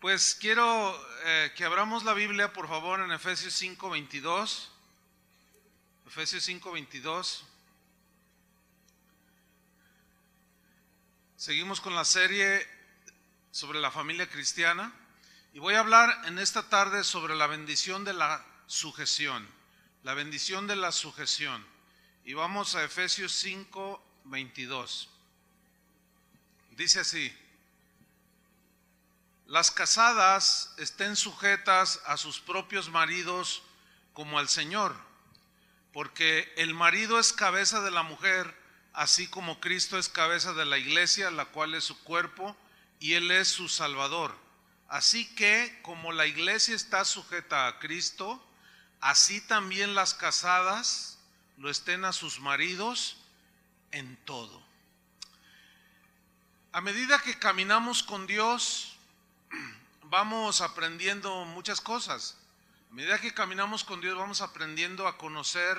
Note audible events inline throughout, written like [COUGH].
Pues quiero eh, que abramos la Biblia, por favor, en Efesios 5:22. Efesios 5:22. Seguimos con la serie sobre la familia cristiana y voy a hablar en esta tarde sobre la bendición de la sujeción, la bendición de la sujeción. Y vamos a Efesios 5:22. Dice así: las casadas estén sujetas a sus propios maridos como al Señor, porque el marido es cabeza de la mujer, así como Cristo es cabeza de la iglesia, la cual es su cuerpo, y Él es su Salvador. Así que como la iglesia está sujeta a Cristo, así también las casadas lo estén a sus maridos en todo. A medida que caminamos con Dios, vamos aprendiendo muchas cosas. A medida que caminamos con Dios vamos aprendiendo a conocer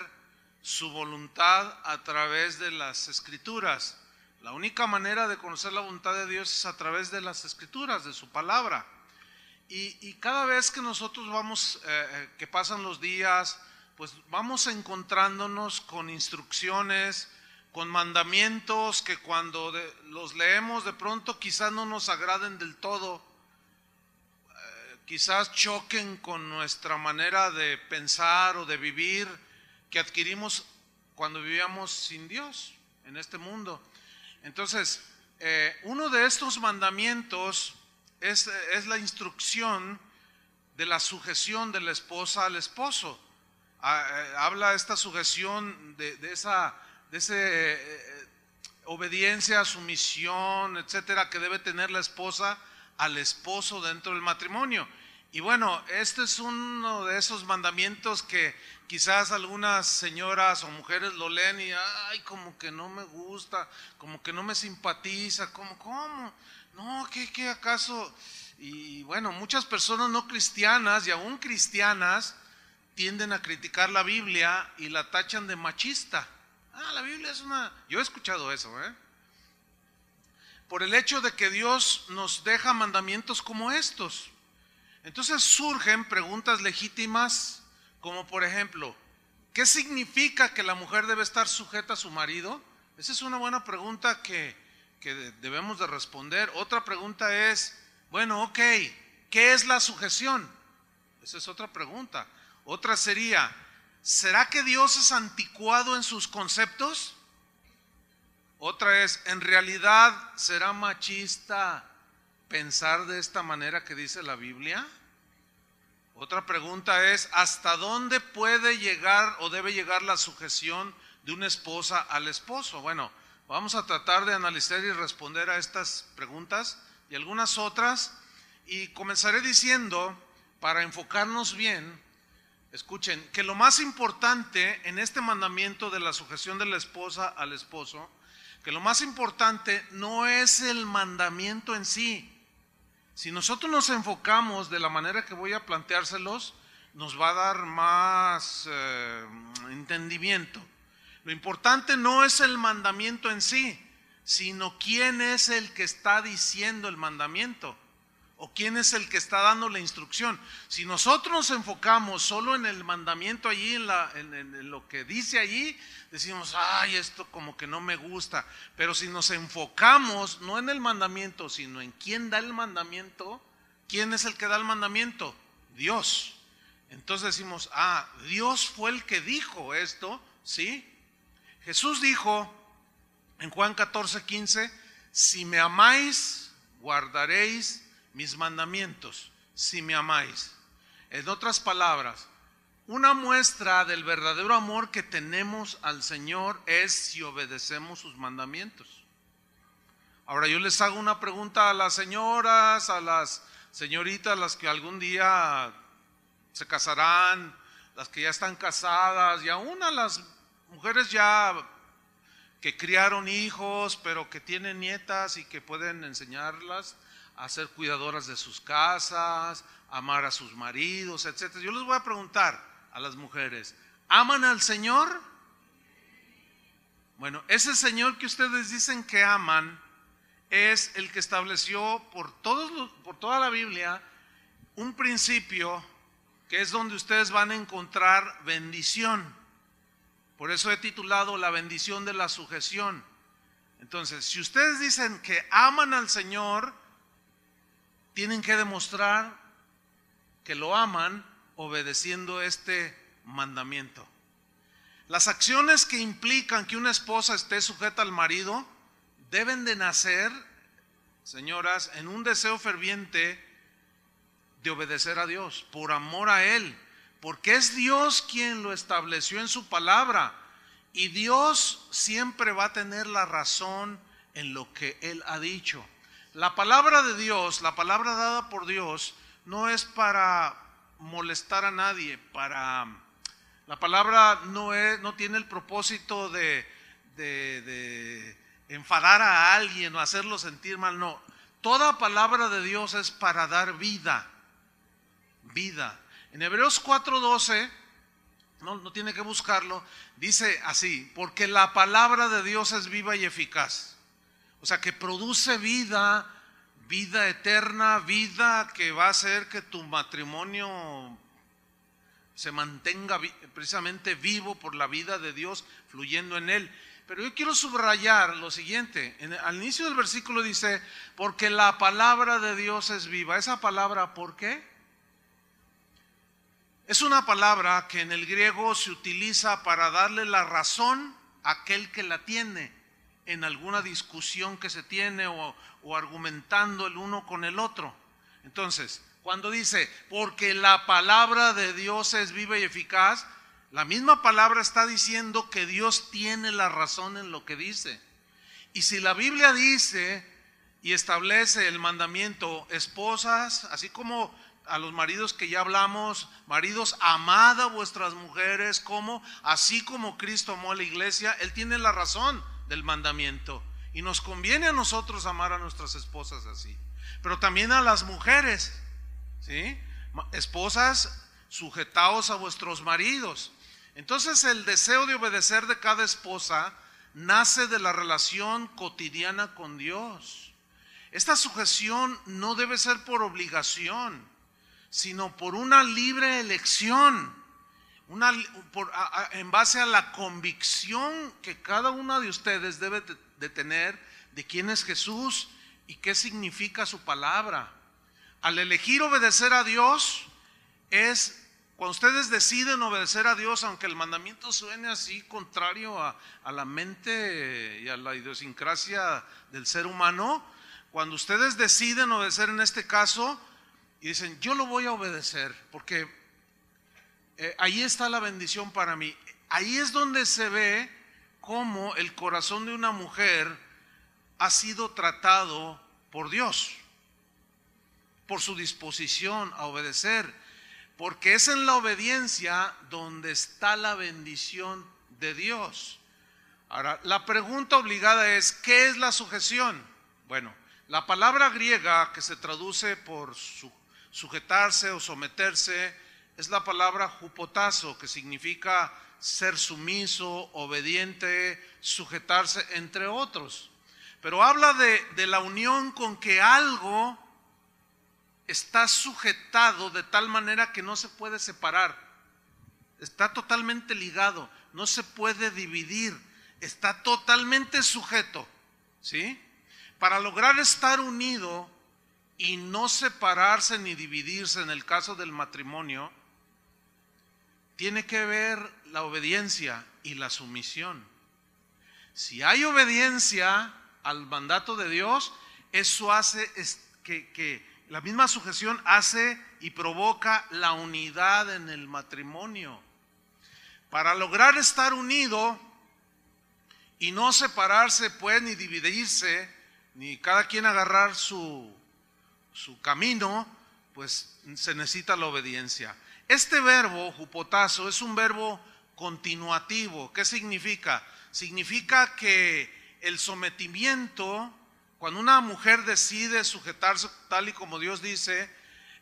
su voluntad a través de las escrituras. La única manera de conocer la voluntad de Dios es a través de las escrituras, de su palabra. Y, cada vez que nosotros vamos, eh, eh, que pasan los días, pues vamos encontrándonos con instrucciones, con mandamientos que cuando los leemos de pronto quizás no nos agraden del todo, quizás choquen con nuestra manera de pensar o de vivir que adquirimos cuando vivíamos sin Dios en este mundo. Entonces, eh, uno de estos mandamientos es, la instrucción de la sujeción de la esposa al esposo. Ah, eh, habla esta sujeción de, esa de ese, eh, obediencia, sumisión, etcétera, que debe tener la esposa al esposo dentro del matrimonio. Y bueno, este es uno de esos mandamientos que quizás algunas señoras o mujeres lo leen y, ay, como que no me gusta, como que no me simpatiza, como, ¿cómo? No, ¿qué, qué acaso? Y bueno, muchas personas no cristianas y aún cristianas tienden a criticar la Biblia y la tachan de machista. Ah, la Biblia es una... Yo he escuchado eso, ¿eh? Por el hecho de que Dios nos deja mandamientos como estos. Entonces surgen preguntas legítimas como por ejemplo, ¿qué significa que la mujer debe estar sujeta a su marido? Esa es una buena pregunta que, que debemos de responder. Otra pregunta es, bueno, ok, ¿qué es la sujeción? Esa es otra pregunta. Otra sería, ¿será que Dios es anticuado en sus conceptos? Otra es, ¿en realidad será machista pensar de esta manera que dice la Biblia? Otra pregunta es, ¿hasta dónde puede llegar o debe llegar la sujeción de una esposa al esposo? Bueno, vamos a tratar de analizar y responder a estas preguntas y algunas otras. Y comenzaré diciendo, para enfocarnos bien, escuchen, que lo más importante en este mandamiento de la sujeción de la esposa al esposo, que lo más importante no es el mandamiento en sí, si nosotros nos enfocamos de la manera que voy a planteárselos, nos va a dar más eh, entendimiento. Lo importante no es el mandamiento en sí, sino quién es el que está diciendo el mandamiento o quién es el que está dando la instrucción. Si nosotros nos enfocamos solo en el mandamiento allí, en, lo que dice allí, decimos, ay, esto como que no me gusta. Pero si nos enfocamos no en el mandamiento, sino en quién da el mandamiento, ¿quién es el que da el mandamiento? Dios. Entonces decimos, ah, Dios fue el que dijo esto, ¿sí? Jesús dijo en Juan 14, 15, si me amáis, guardaréis mis mandamientos, si me amáis. En otras palabras, una muestra del verdadero amor que tenemos al Señor es si obedecemos sus mandamientos. Ahora yo les hago una pregunta a las señoras, a las señoritas, las que algún día se casarán, las que ya están casadas, y aún a las mujeres ya que criaron hijos, pero que tienen nietas y que pueden enseñarlas a ser cuidadoras de sus casas, amar a sus maridos, etc. Yo les voy a preguntar a las mujeres, ¿aman al Señor? Bueno, ese Señor que ustedes dicen que aman es el que estableció por, todos, por toda la Biblia un principio que es donde ustedes van a encontrar bendición. Por eso he titulado La bendición de la sujeción. Entonces, si ustedes dicen que aman al Señor, tienen que demostrar que lo aman obedeciendo este mandamiento. Las acciones que implican que una esposa esté sujeta al marido deben de nacer, señoras, en un deseo ferviente de obedecer a Dios, por amor a Él, porque es Dios quien lo estableció en su palabra y Dios siempre va a tener la razón en lo que Él ha dicho. La palabra de Dios, la palabra dada por Dios, no es para molestar a nadie, para... La palabra no, es, no tiene el propósito de, enfadar a alguien o hacerlo sentir mal, no. Toda palabra de Dios es para dar vida, vida. En Hebreos 4:12, no tiene que buscarlo, dice así, porque la palabra de Dios es viva y eficaz o sea, que produce vida, vida eterna, vida que va a hacer que tu matrimonio se mantenga precisamente vivo por la vida de Dios fluyendo en él. Pero yo quiero subrayar lo siguiente. En al inicio del versículo dice, porque la palabra de Dios es viva. Esa palabra, ¿por qué? Es una palabra que en el griego se utiliza para darle la razón a aquel que la tiene en alguna discusión que se tiene o, argumentando el uno con el otro. Entonces, cuando dice, porque la palabra de Dios es viva y eficaz, la misma palabra está diciendo que Dios tiene la razón en lo que dice. Y si la Biblia dice y establece el mandamiento, esposas, así como a los maridos que ya hablamos, maridos, amad vuestras mujeres, como así como Cristo amó a la iglesia, Él tiene la razón del mandamiento. Y nos conviene a nosotros amar a nuestras esposas así. Pero también a las mujeres, ¿sí? Esposas, sujetaos a vuestros maridos. Entonces el deseo de obedecer de cada esposa nace de la relación cotidiana con Dios. Esta sujeción no debe ser por obligación, sino por una libre elección en base a la convicción que cada una de ustedes debe de, tener de quién es Jesús y qué significa su palabra. Al elegir obedecer a Dios es cuando ustedes deciden obedecer a Dios, aunque el mandamiento suene así contrario a, la mente y a la idiosincrasia del ser humano, cuando ustedes deciden obedecer en este caso y dicen, yo lo voy a obedecer porque eh, ahí está la bendición para mí. Ahí es donde se ve cómo el corazón de una mujer ha sido tratado por Dios, por su disposición a obedecer, porque es en la obediencia donde está la bendición de Dios. Ahora, la pregunta obligada es, ¿qué es la sujeción? Bueno, la palabra griega que se traduce por sujetarse o someterse, es la palabra jupotazo, que significa ser sumiso, obediente, sujetarse, entre otros. Pero habla de, la unión con que algo está sujetado de tal manera que no se puede separar. Está totalmente ligado, no se puede dividir, está totalmente sujeto. ¿Sí? Para lograr estar unido y no separarse ni dividirse en el caso del matrimonio, tiene que ver la obediencia y la sumisión. Si hay obediencia al mandato de Dios, eso hace que, la misma sujeción hace y provoca la unidad en el matrimonio. Para lograr estar unido y no separarse, pues, ni dividirse, ni cada quien agarrar su camino, pues se necesita la obediencia. Este verbo, jupotazo, es un verbo continuativo. ¿Qué significa? Significa que el sometimiento, cuando una mujer decide sujetarse tal y como Dios dice,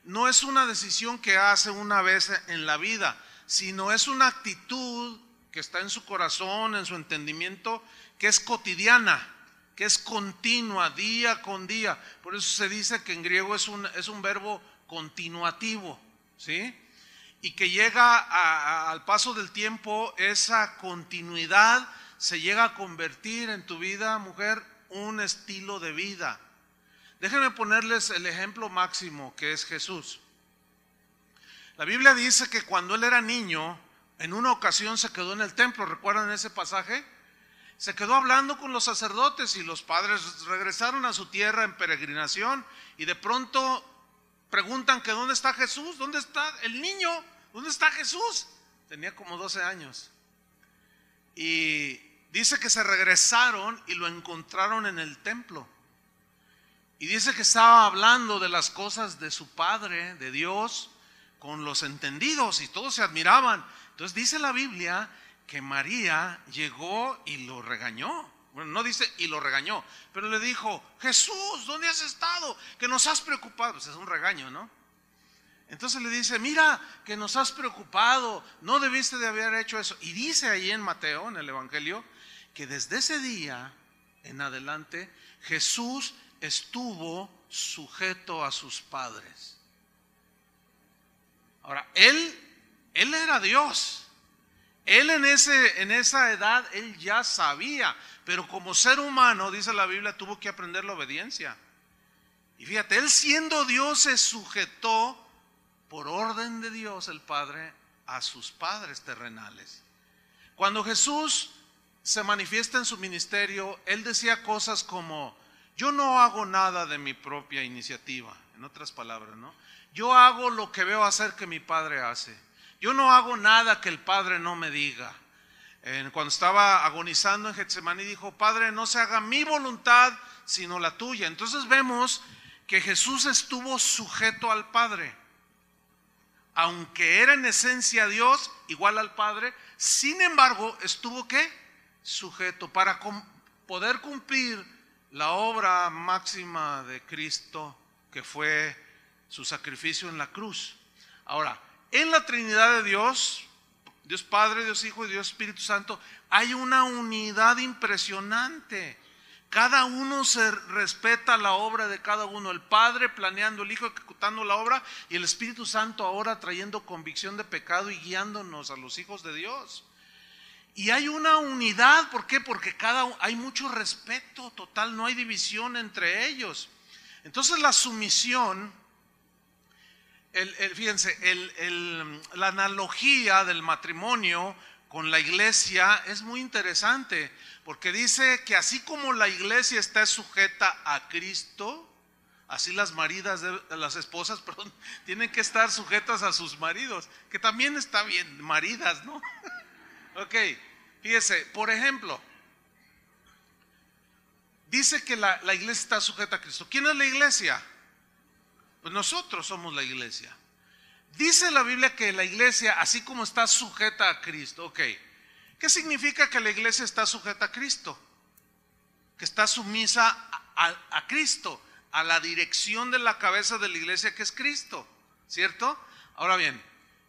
no es una decisión que hace una vez en la vida, sino es una actitud que está en su corazón, en su entendimiento, que es cotidiana, que es continua, día con día. Por eso se dice que en griego es un, es un verbo continuativo, ¿sí? y que llega al paso del tiempo, esa continuidad se llega a convertir en tu vida, mujer, un estilo de vida. Déjenme ponerles el ejemplo máximo que es Jesús. La Biblia dice que cuando él era niño, en una ocasión se quedó en el templo, ¿recuerdan ese pasaje? Se quedó hablando con los sacerdotes y los padres regresaron a su tierra en peregrinación y de pronto preguntan que dónde está Jesús, dónde está el niño, dónde está Jesús. Tenía como 12 años. Y dice que se regresaron y lo encontraron en el templo. Y dice que estaba hablando de las cosas de su Padre, de Dios, con los entendidos y todos se admiraban. Entonces dice la Biblia que María llegó y lo regañó. Bueno, no dice y lo regañó, pero le dijo, Jesús, ¿dónde has estado? Que nos has preocupado. Pues es un regaño, ¿no? Entonces le dice, mira, que nos has preocupado, no debiste de haber hecho eso. Y dice ahí en Mateo, en el Evangelio, que desde ese día en adelante Jesús estuvo sujeto a sus padres. Ahora, él, él era Dios. Él en, ese, en esa edad, él ya sabía, pero como ser humano, dice la Biblia, tuvo que aprender la obediencia. Y fíjate, él siendo Dios se sujetó por orden de Dios el Padre a sus padres terrenales. Cuando Jesús se manifiesta en su ministerio, él decía cosas como, yo no hago nada de mi propia iniciativa, en otras palabras, ¿no? Yo hago lo que veo hacer que mi padre hace. Yo no hago nada que el padre no me diga cuando estaba agonizando en Getsemaní, dijo, Padre, no se haga mi voluntad, sino la tuya. Entonces vemos que Jesús estuvo sujeto al Padre. Aunque era en esencia Dios, igual al Padre, sin embargo, estuvo qué? Sujeto para poder cumplir la obra máxima de Cristo, que fue su sacrificio en la cruz. Ahora, en la Trinidad de Dios, Dios Padre, Dios Hijo y Dios Espíritu Santo, hay una unidad impresionante. Cada uno se respeta la obra de cada uno. El Padre planeando, el Hijo ejecutando la obra y el Espíritu Santo ahora trayendo convicción de pecado y guiándonos a los hijos de Dios. Y hay una unidad, ¿por qué? Porque cada hay mucho respeto total, no hay división entre ellos. Entonces la sumisión fíjense, la analogía del matrimonio con la iglesia es muy interesante, porque dice que así como la iglesia está sujeta a Cristo, así las maridas, de, las esposas, [LAUGHS] perdón, tienen que estar sujetas a sus maridos, que también está bien, maridas, ¿no? [LAUGHS] ok, fíjese, por ejemplo, dice que la, la iglesia está sujeta a Cristo. ¿Quién es la iglesia? Pues nosotros somos la iglesia. Dice la Biblia que la iglesia, así como está sujeta a Cristo, ok. ¿Qué significa que la iglesia está sujeta a Cristo? Que está sumisa a, Cristo, a la dirección de la cabeza de la iglesia que es Cristo, ¿cierto? Ahora bien,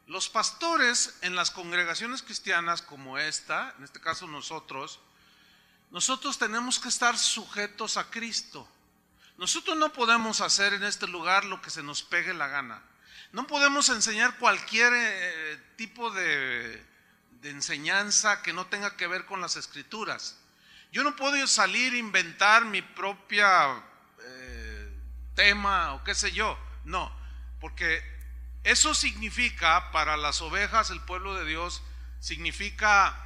los pastores en las congregaciones cristianas como esta, en este caso nosotros, nosotros tenemos que estar sujetos a Cristo. Nosotros no podemos hacer en este lugar lo que se nos pegue la gana. No podemos enseñar cualquier eh, tipo de, enseñanza que no tenga que ver con las escrituras. Yo no puedo salir e inventar mi propia eh, tema o qué sé yo. No, porque eso significa para las ovejas, el pueblo de Dios, significa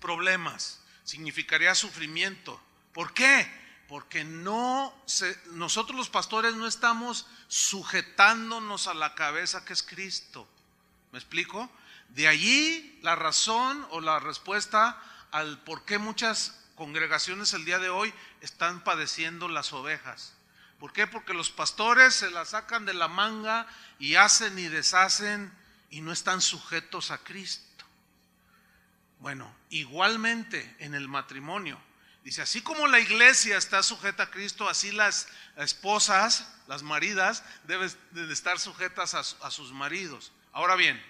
problemas, significaría sufrimiento. ¿Por qué? Porque no nosotros los pastores no estamos sujetándonos a la cabeza que es Cristo. ¿Me explico? De allí la razón o la respuesta al por qué muchas congregaciones el día de hoy están padeciendo las ovejas. ¿Por qué? Porque los pastores se las sacan de la manga y hacen y deshacen y no están sujetos a Cristo. Bueno, igualmente en el matrimonio. Dice, así como la iglesia está sujeta a Cristo, así las esposas, las maridas, deben estar sujetas a, sus maridos. Ahora bien,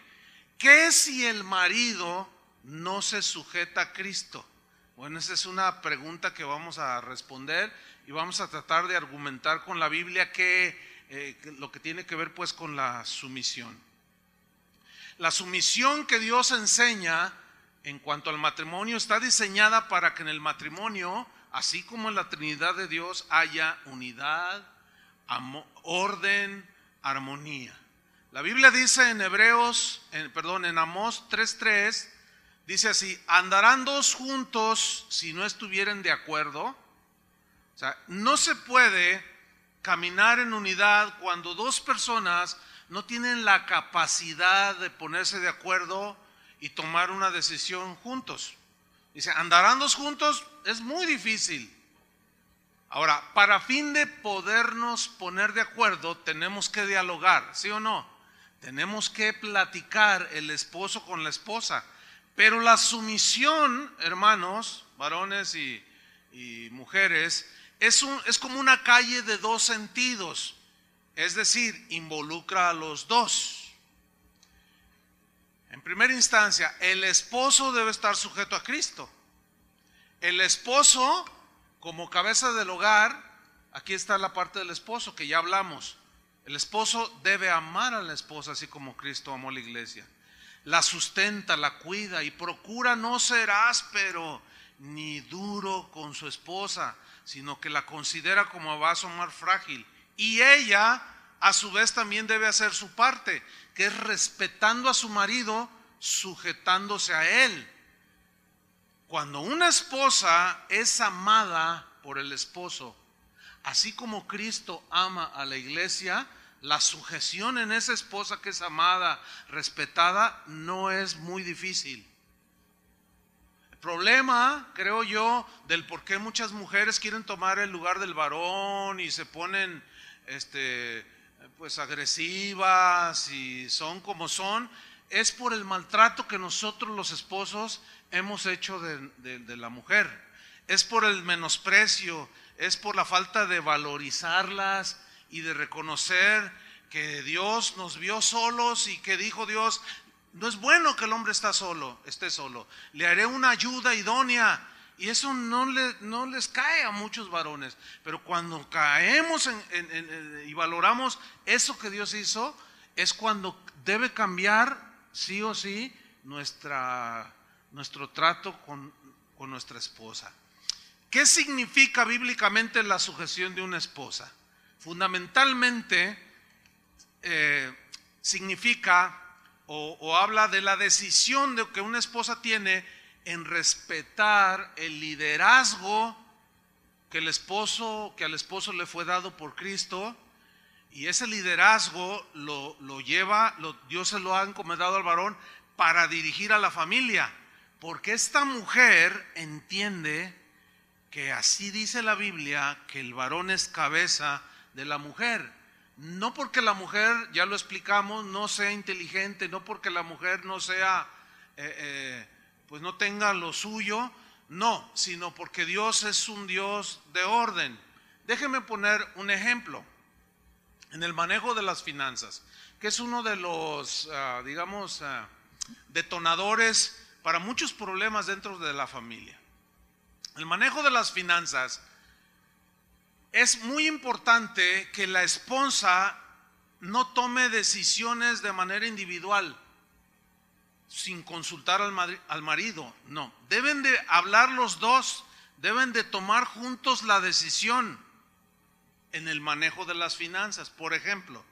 ¿qué si el marido no se sujeta a Cristo? Bueno, esa es una pregunta que vamos a responder y vamos a tratar de argumentar con la Biblia que eh, lo que tiene que ver pues con la sumisión. La sumisión que Dios enseña en cuanto al matrimonio, está diseñada para que en el matrimonio, así como en la Trinidad de Dios, haya unidad, orden, armonía. La Biblia dice en Hebreos, en, perdón, en Amós 3.3, dice así, andarán dos juntos si no estuvieren de acuerdo. O sea, no se puede caminar en unidad cuando dos personas no tienen la capacidad de ponerse de acuerdo y tomar una decisión juntos. Dice, andarán dos juntos es muy difícil. Ahora, para fin de podernos poner de acuerdo, tenemos que dialogar, ¿sí o no? Tenemos que platicar el esposo con la esposa. Pero la sumisión, hermanos, varones y, y mujeres, es, un, es como una calle de dos sentidos. Es decir, involucra a los dos. En primera instancia, el esposo debe estar sujeto a Cristo. El esposo, como cabeza del hogar, aquí está la parte del esposo que ya hablamos. El esposo debe amar a la esposa así como Cristo amó a la iglesia. La sustenta, la cuida y procura no ser áspero ni duro con su esposa, sino que la considera como vaso más frágil. Y ella, a su vez, también debe hacer su parte que es respetando a su marido, sujetándose a él. Cuando una esposa es amada por el esposo, así como Cristo ama a la iglesia, la sujeción en esa esposa que es amada, respetada, no es muy difícil. El problema, creo yo, del por qué muchas mujeres quieren tomar el lugar del varón y se ponen este, pues agresivas y son como son, es por el maltrato que nosotros los esposos hemos hecho de, la mujer, es por el menosprecio, es por la falta de valorizarlas y de reconocer que Dios nos vio solos y que dijo Dios, no es bueno que el hombre está solo, esté solo, le haré una ayuda idónea y eso no, le, no les cae a muchos varones. Pero cuando caemos y valoramos eso que Dios hizo, es cuando debe cambiar, sí o sí, nuestra, nuestro trato con, nuestra esposa. ¿Qué significa bíblicamente la sujeción de una esposa? Fundamentalmente eh, significa o, o habla de la decisión de que una esposa tiene en respetar el liderazgo que el esposo, que al esposo le fue dado por Cristo, y ese liderazgo lo, lo lleva, Dios se lo ha encomendado al varón para dirigir a la familia, porque esta mujer entiende que así dice la Biblia, que el varón es cabeza de la mujer. No porque la mujer, ya lo explicamos, no sea inteligente, no porque la mujer no sea eh, eh, pues no tenga lo suyo, no, sino porque Dios es un Dios de orden. Déjeme poner un ejemplo en el manejo de las finanzas, que es uno de los, ah, digamos, ah, detonadores para muchos problemas dentro de la familia. El manejo de las finanzas es muy importante que la esposa no tome decisiones de manera individual sin consultar al, marido, no. Deben de hablar los dos, deben de tomar juntos la decisión en el manejo de las finanzas. Por ejemplo,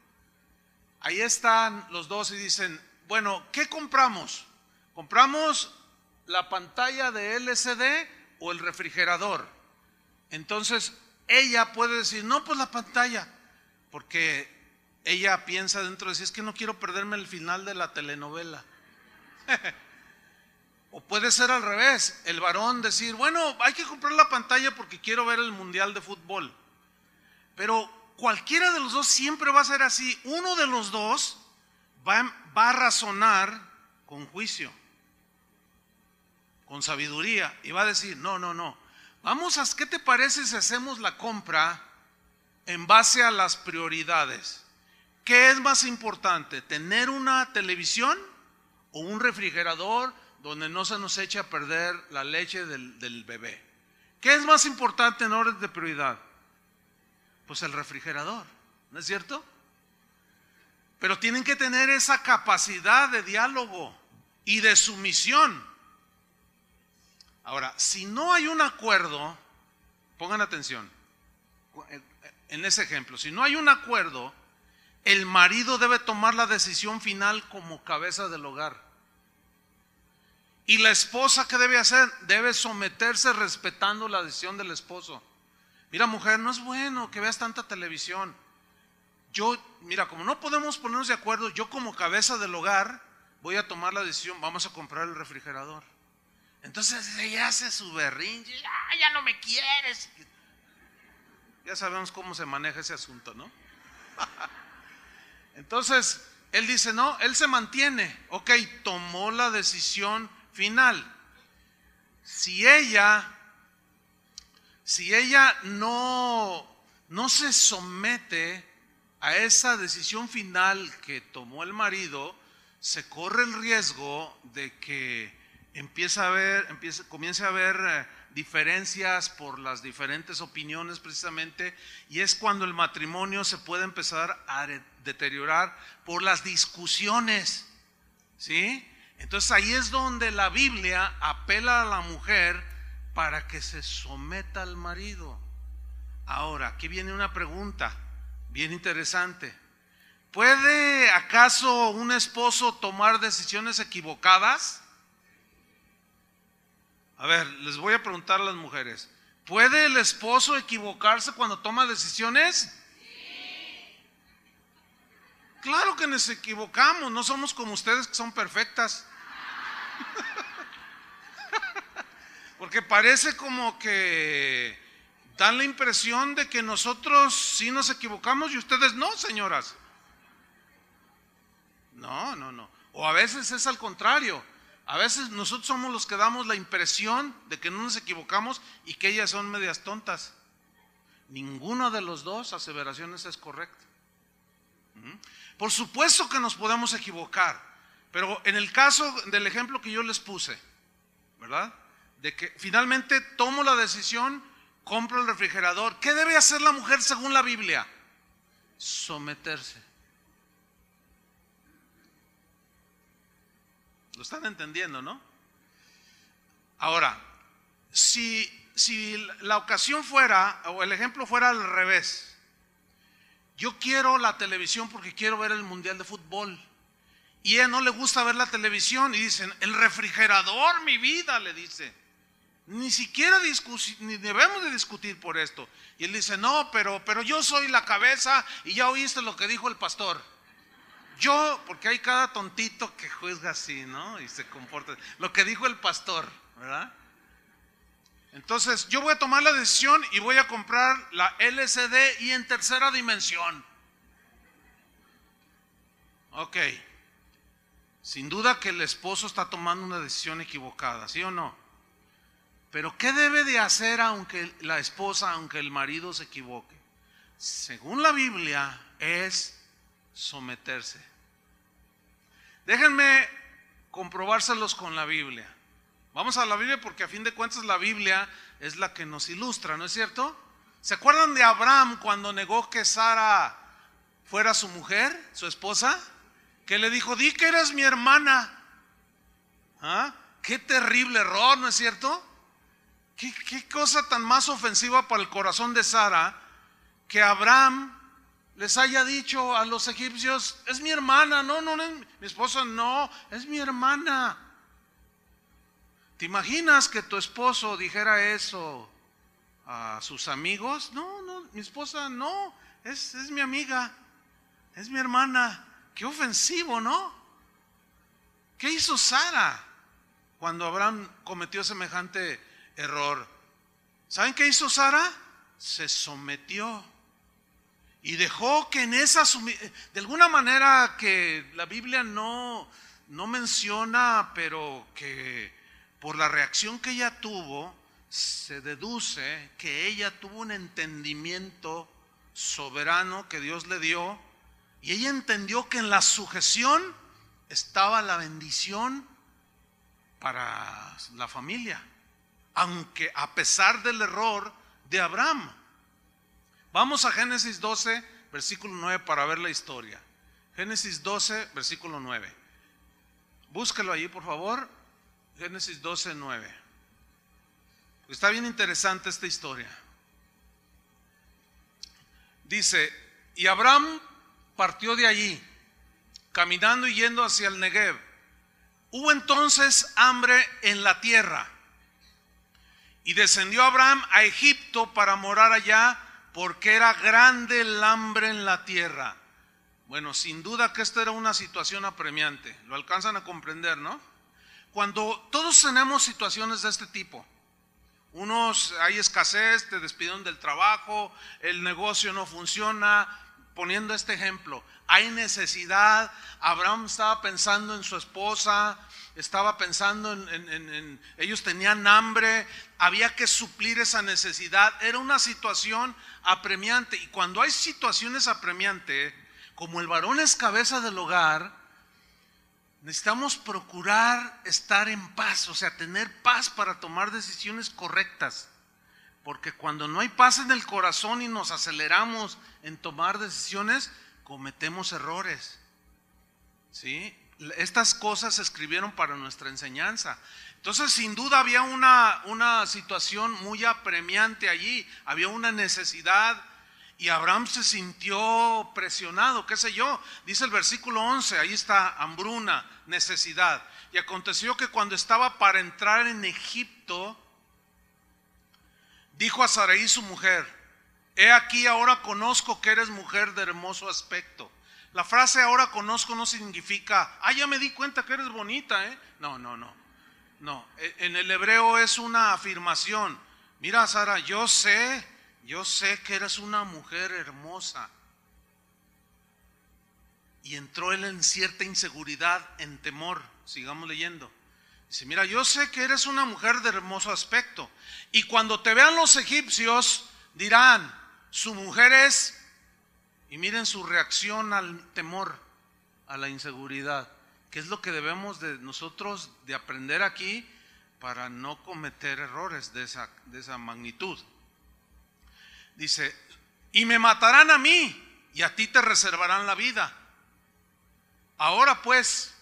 ahí están los dos y dicen, bueno, ¿qué compramos? ¿Compramos la pantalla de LCD o el refrigerador? Entonces, ella puede decir, no, pues la pantalla, porque ella piensa dentro de sí, es que no quiero perderme el final de la telenovela. [LAUGHS] o puede ser al revés, el varón decir, bueno, hay que comprar la pantalla porque quiero ver el Mundial de Fútbol. Pero cualquiera de los dos siempre va a ser así. Uno de los dos va, a razonar con juicio, con sabiduría, y va a decir, no, no, no. Vamos a, ¿qué te parece si hacemos la compra en base a las prioridades? ¿Qué es más importante? ¿Tener una televisión? o un refrigerador donde no se nos eche a perder la leche del, bebé. ¿Qué es más importante en orden de prioridad? Pues el refrigerador, ¿no es cierto? Pero tienen que tener esa capacidad de diálogo y de sumisión. Ahora, si no hay un acuerdo, pongan atención, en ese ejemplo, si no hay un acuerdo, el marido debe tomar la decisión final como cabeza del hogar. Y la esposa, ¿qué debe hacer? Debe someterse respetando la decisión del esposo. Mira, mujer, no es bueno que veas tanta televisión. Yo, mira, como no podemos ponernos de acuerdo, yo como cabeza del hogar voy a tomar la decisión, vamos a comprar el refrigerador. Entonces ella hace su berrinche, ah, ya no me quieres. Ya sabemos cómo se maneja ese asunto, ¿no? [LAUGHS] Entonces, él dice, no, él se mantiene. Ok, tomó la decisión final. Si ella, si ella no, no se somete a esa decisión final que tomó el marido, se corre el riesgo de que a comience a haber eh, diferencias por las diferentes opiniones precisamente, y es cuando el matrimonio se puede empezar a deteriorar por las discusiones. ¿Sí? Entonces ahí es donde la Biblia apela a la mujer para que se someta al marido. Ahora, aquí viene una pregunta bien interesante. ¿Puede acaso un esposo tomar decisiones equivocadas? A ver, les voy a preguntar a las mujeres. ¿Puede el esposo equivocarse cuando toma decisiones? Claro que nos equivocamos, no somos como ustedes que son perfectas. [LAUGHS] Porque parece como que dan la impresión de que nosotros sí nos equivocamos y ustedes no, señoras. No, no, no. O a veces es al contrario. A veces nosotros somos los que damos la impresión de que no nos equivocamos y que ellas son medias tontas. Ninguna de los dos aseveraciones es correcta. ¿Mm? Por supuesto que nos podemos equivocar, pero en el caso del ejemplo que yo les puse, ¿verdad? De que finalmente tomo la decisión, compro el refrigerador. ¿Qué debe hacer la mujer según la Biblia? Someterse. Lo están entendiendo, ¿no? Ahora, si, si la ocasión fuera, o el ejemplo fuera al revés, yo quiero la televisión porque quiero ver el Mundial de Fútbol. Y él no le gusta ver la televisión y dicen, el refrigerador, mi vida, le dice. Ni siquiera ni debemos de discutir por esto. Y él dice, no, pero, pero yo soy la cabeza y ya oíste lo que dijo el pastor. Yo, porque hay cada tontito que juzga así, ¿no? Y se comporta. Lo que dijo el pastor, ¿verdad? Entonces, yo voy a tomar la decisión y voy a comprar la LCD y en tercera dimensión. Ok. Sin duda que el esposo está tomando una decisión equivocada, ¿sí o no? Pero ¿qué debe de hacer aunque la esposa, aunque el marido se equivoque? Según la Biblia es someterse. Déjenme comprobárselos con la Biblia. Vamos a la Biblia porque a fin de cuentas la Biblia es la que nos ilustra, ¿no es cierto? ¿Se acuerdan de Abraham cuando negó que Sara fuera su mujer, su esposa? Que le dijo, di que eres mi hermana. ¿Ah? Qué terrible error, ¿no es cierto? ¿Qué, cosa tan más ofensiva para el corazón de Sara que Abraham les haya dicho a los egipcios, es mi hermana, no, no, no mi esposa, no, es mi hermana. ¿Te imaginas que tu esposo dijera eso a sus amigos? No, no, mi esposa no, es, mi amiga, es mi hermana. Qué ofensivo, ¿no? ¿Qué hizo Sara cuando Abraham cometió semejante error? ¿Saben qué hizo Sara? Se sometió y dejó que en esa, de alguna manera que la Biblia no, no menciona, pero que por la reacción que ella tuvo, se deduce que ella tuvo un entendimiento soberano que Dios le dio y ella entendió que en la sujeción estaba la bendición para la familia, aunque a pesar del error de Abraham. Vamos a Génesis 12, versículo 9 para ver la historia. Génesis 12, versículo 9. Búsquelo allí, por favor. Génesis 12, 9. Está bien interesante esta historia. Dice, y Abraham partió de allí, caminando y yendo hacia el Negev. Hubo entonces hambre en la tierra. Y descendió Abraham a Egipto para morar allá, porque era grande el hambre en la tierra. Bueno, sin duda que esta era una situación apremiante. Lo alcanzan a comprender, ¿no? Cuando todos tenemos situaciones de este tipo, unos hay escasez, te despidieron del trabajo, el negocio no funciona, poniendo este ejemplo, hay necesidad, Abraham estaba pensando en su esposa, estaba pensando en, ellos tenían hambre, había que suplir esa necesidad, era una situación apremiante. Y cuando hay situaciones apremiantes, como el varón es cabeza del hogar, Necesitamos procurar estar en paz, o sea, tener paz para tomar decisiones correctas. Porque cuando no hay paz en el corazón y nos aceleramos en tomar decisiones, cometemos errores. ¿Sí? Estas cosas se escribieron para nuestra enseñanza. Entonces, sin duda había una, una situación muy apremiante allí, había una necesidad y Abraham se sintió presionado, qué sé yo. Dice el versículo 11, ahí está, hambruna, necesidad. Y aconteció que cuando estaba para entrar en Egipto, dijo a Saraí su mujer, he aquí ahora conozco que eres mujer de hermoso aspecto. La frase ahora conozco no significa, ah, ya me di cuenta que eres bonita, ¿eh? No, no, no. No, e, en el hebreo es una afirmación. Mira, Sara, yo sé yo sé que eres una mujer hermosa. Y entró él en cierta inseguridad, en temor. Sigamos leyendo. Dice, mira, yo sé que eres una mujer de hermoso aspecto. Y cuando te vean los egipcios, dirán, su mujer es... Y miren su reacción al temor, a la inseguridad. ¿Qué es lo que debemos de nosotros de aprender aquí para no cometer errores de esa, de esa magnitud? Dice, y me matarán a mí y a ti te reservarán la vida. Ahora pues,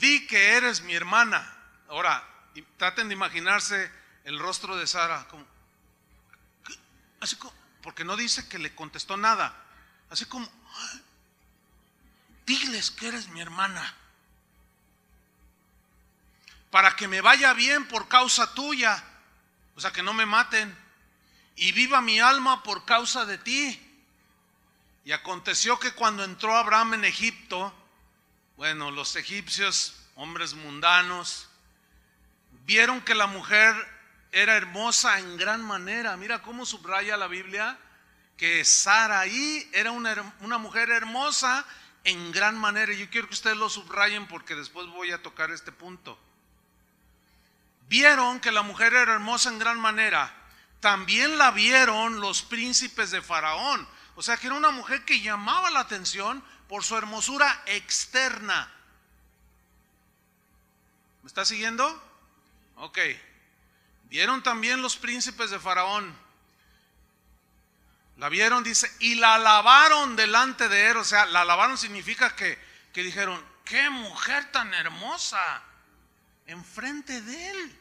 di que eres mi hermana. Ahora, traten de imaginarse el rostro de Sara, así como, porque no dice que le contestó nada, así como, diles que eres mi hermana, para que me vaya bien por causa tuya, o sea, que no me maten y viva mi alma por causa de ti. Y aconteció que cuando entró Abraham en Egipto, bueno, los egipcios, hombres mundanos, vieron que la mujer era hermosa en gran manera. Mira cómo subraya la Biblia que Saraí era una, una mujer hermosa en gran manera. Yo quiero que ustedes lo subrayen porque después voy a tocar este punto. Vieron que la mujer era hermosa en gran manera también la vieron los príncipes de Faraón. O sea que era una mujer que llamaba la atención por su hermosura externa. ¿Me está siguiendo? Ok. Vieron también los príncipes de Faraón. La vieron, dice, y la alabaron delante de él. O sea, la alabaron significa que, que dijeron, qué mujer tan hermosa, enfrente de él.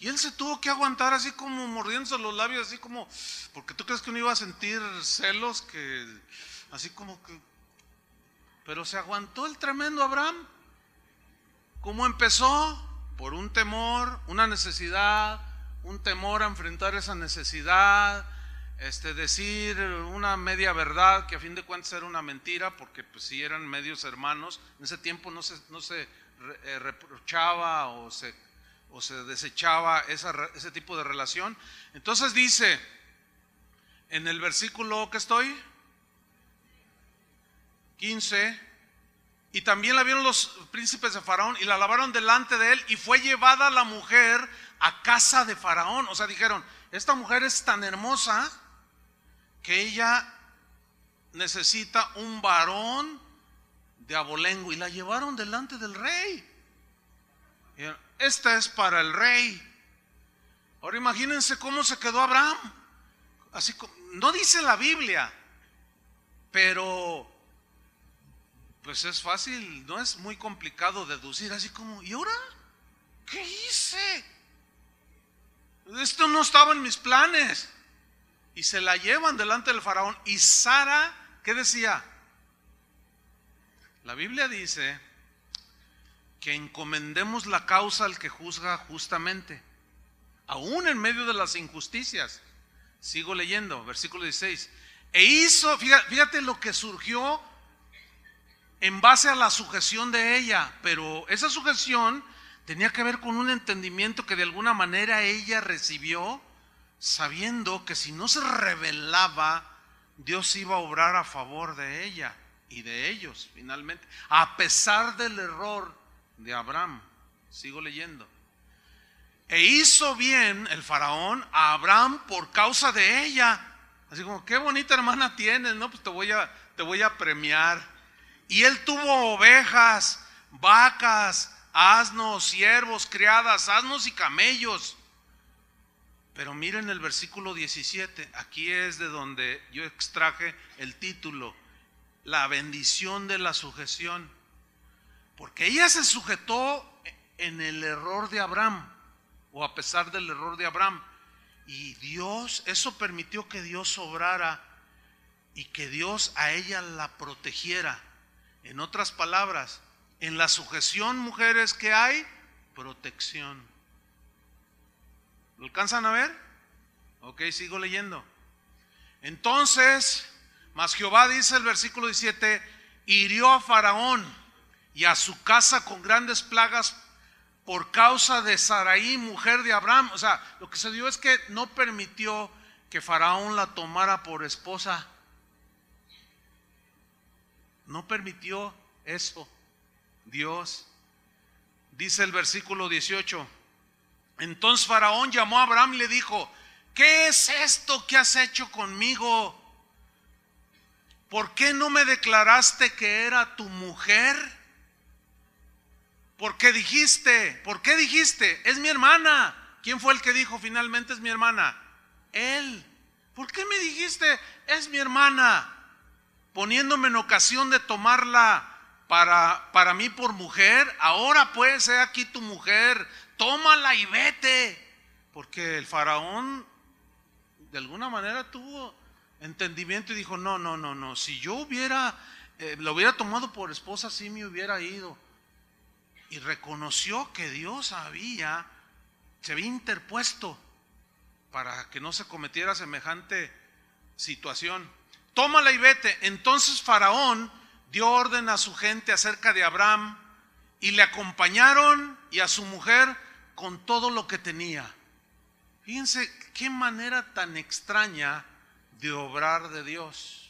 Y él se tuvo que aguantar así como mordiéndose los labios, así como, porque tú crees que uno iba a sentir celos, que así como que... Pero se aguantó el tremendo Abraham. ¿Cómo empezó? Por un temor, una necesidad, un temor a enfrentar esa necesidad, este, decir una media verdad que a fin de cuentas era una mentira, porque pues si eran medios hermanos, en ese tiempo no se, no se eh, reprochaba o se o se desechaba ese tipo de relación. Entonces dice, en el versículo que estoy, 15, y también la vieron los príncipes de Faraón y la lavaron delante de él y fue llevada la mujer a casa de Faraón. O sea, dijeron, esta mujer es tan hermosa que ella necesita un varón de abolengo y la llevaron delante del rey. Esta es para el rey. Ahora imagínense cómo se quedó Abraham. Así como, no dice la Biblia, pero pues es fácil, no es muy complicado deducir, así como, ¿y ahora? ¿Qué hice? Esto no estaba en mis planes. Y se la llevan delante del faraón. Y Sara, ¿qué decía? La Biblia dice que encomendemos la causa al que juzga justamente, aún en medio de las injusticias. Sigo leyendo, versículo 16. E hizo, fíjate, lo que surgió en base a la sujeción de ella, pero esa sujeción tenía que ver con un entendimiento que de alguna manera ella recibió, sabiendo que si no se revelaba, Dios iba a obrar a favor de ella y de ellos finalmente, a pesar del error de Abraham. Sigo leyendo. E hizo bien el faraón a Abraham por causa de ella. Así como, qué bonita hermana tienes, ¿no? Pues te voy a, te voy a premiar. Y él tuvo ovejas, vacas, asnos, siervos, criadas, asnos y camellos. Pero miren el versículo 17, aquí es de donde yo extraje el título, la bendición de la sujeción. Porque ella se sujetó en el error de Abraham, o a pesar del error de Abraham. Y Dios, eso permitió que Dios obrara y que Dios a ella la protegiera. En otras palabras, en la sujeción, mujeres, que hay protección. ¿Lo alcanzan a ver? Ok, sigo leyendo. Entonces, mas Jehová dice el versículo 17, hirió a Faraón y a su casa con grandes plagas por causa de Saraí, mujer de Abraham. O sea, lo que se dio es que no permitió que Faraón la tomara por esposa. No permitió eso. Dios. Dice el versículo 18. Entonces Faraón llamó a Abraham y le dijo, ¿qué es esto que has hecho conmigo? ¿Por qué no me declaraste que era tu mujer? ¿Por qué dijiste? ¿Por qué dijiste? Es mi hermana. ¿Quién fue el que dijo finalmente es mi hermana? Él. ¿Por qué me dijiste es mi hermana? Poniéndome en ocasión de tomarla para, para mí por mujer. Ahora pues, he aquí tu mujer. Tómala y vete. Porque el faraón de alguna manera tuvo entendimiento y dijo, no, no, no, no. Si yo hubiera, eh, Lo la hubiera tomado por esposa, sí me hubiera ido y reconoció que Dios había, se había interpuesto para que no se cometiera semejante situación. Tómala y vete. Entonces Faraón dio orden a su gente acerca de Abraham y le acompañaron y a su mujer con todo lo que tenía. Fíjense qué manera tan extraña de obrar de Dios.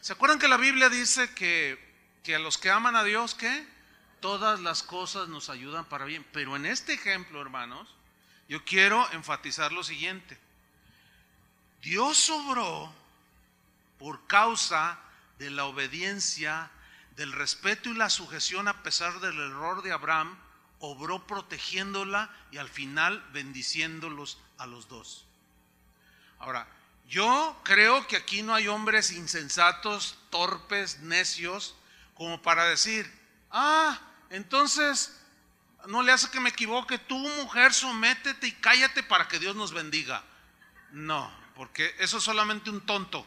¿Se acuerdan que la Biblia dice que, que a los que aman a Dios, ¿qué? todas las cosas nos ayudan para bien. Pero en este ejemplo, hermanos, yo quiero enfatizar lo siguiente. Dios Obró por causa de la obediencia, del respeto y la sujeción a pesar del error de Abraham, obró protegiéndola y al final bendiciéndolos a los dos. Ahora, yo creo que aquí no hay hombres insensatos, torpes, necios, como para decir, ah, entonces, no le hace que me equivoque. Tú, mujer, sométete y cállate para que Dios nos bendiga. No, porque eso solamente un tonto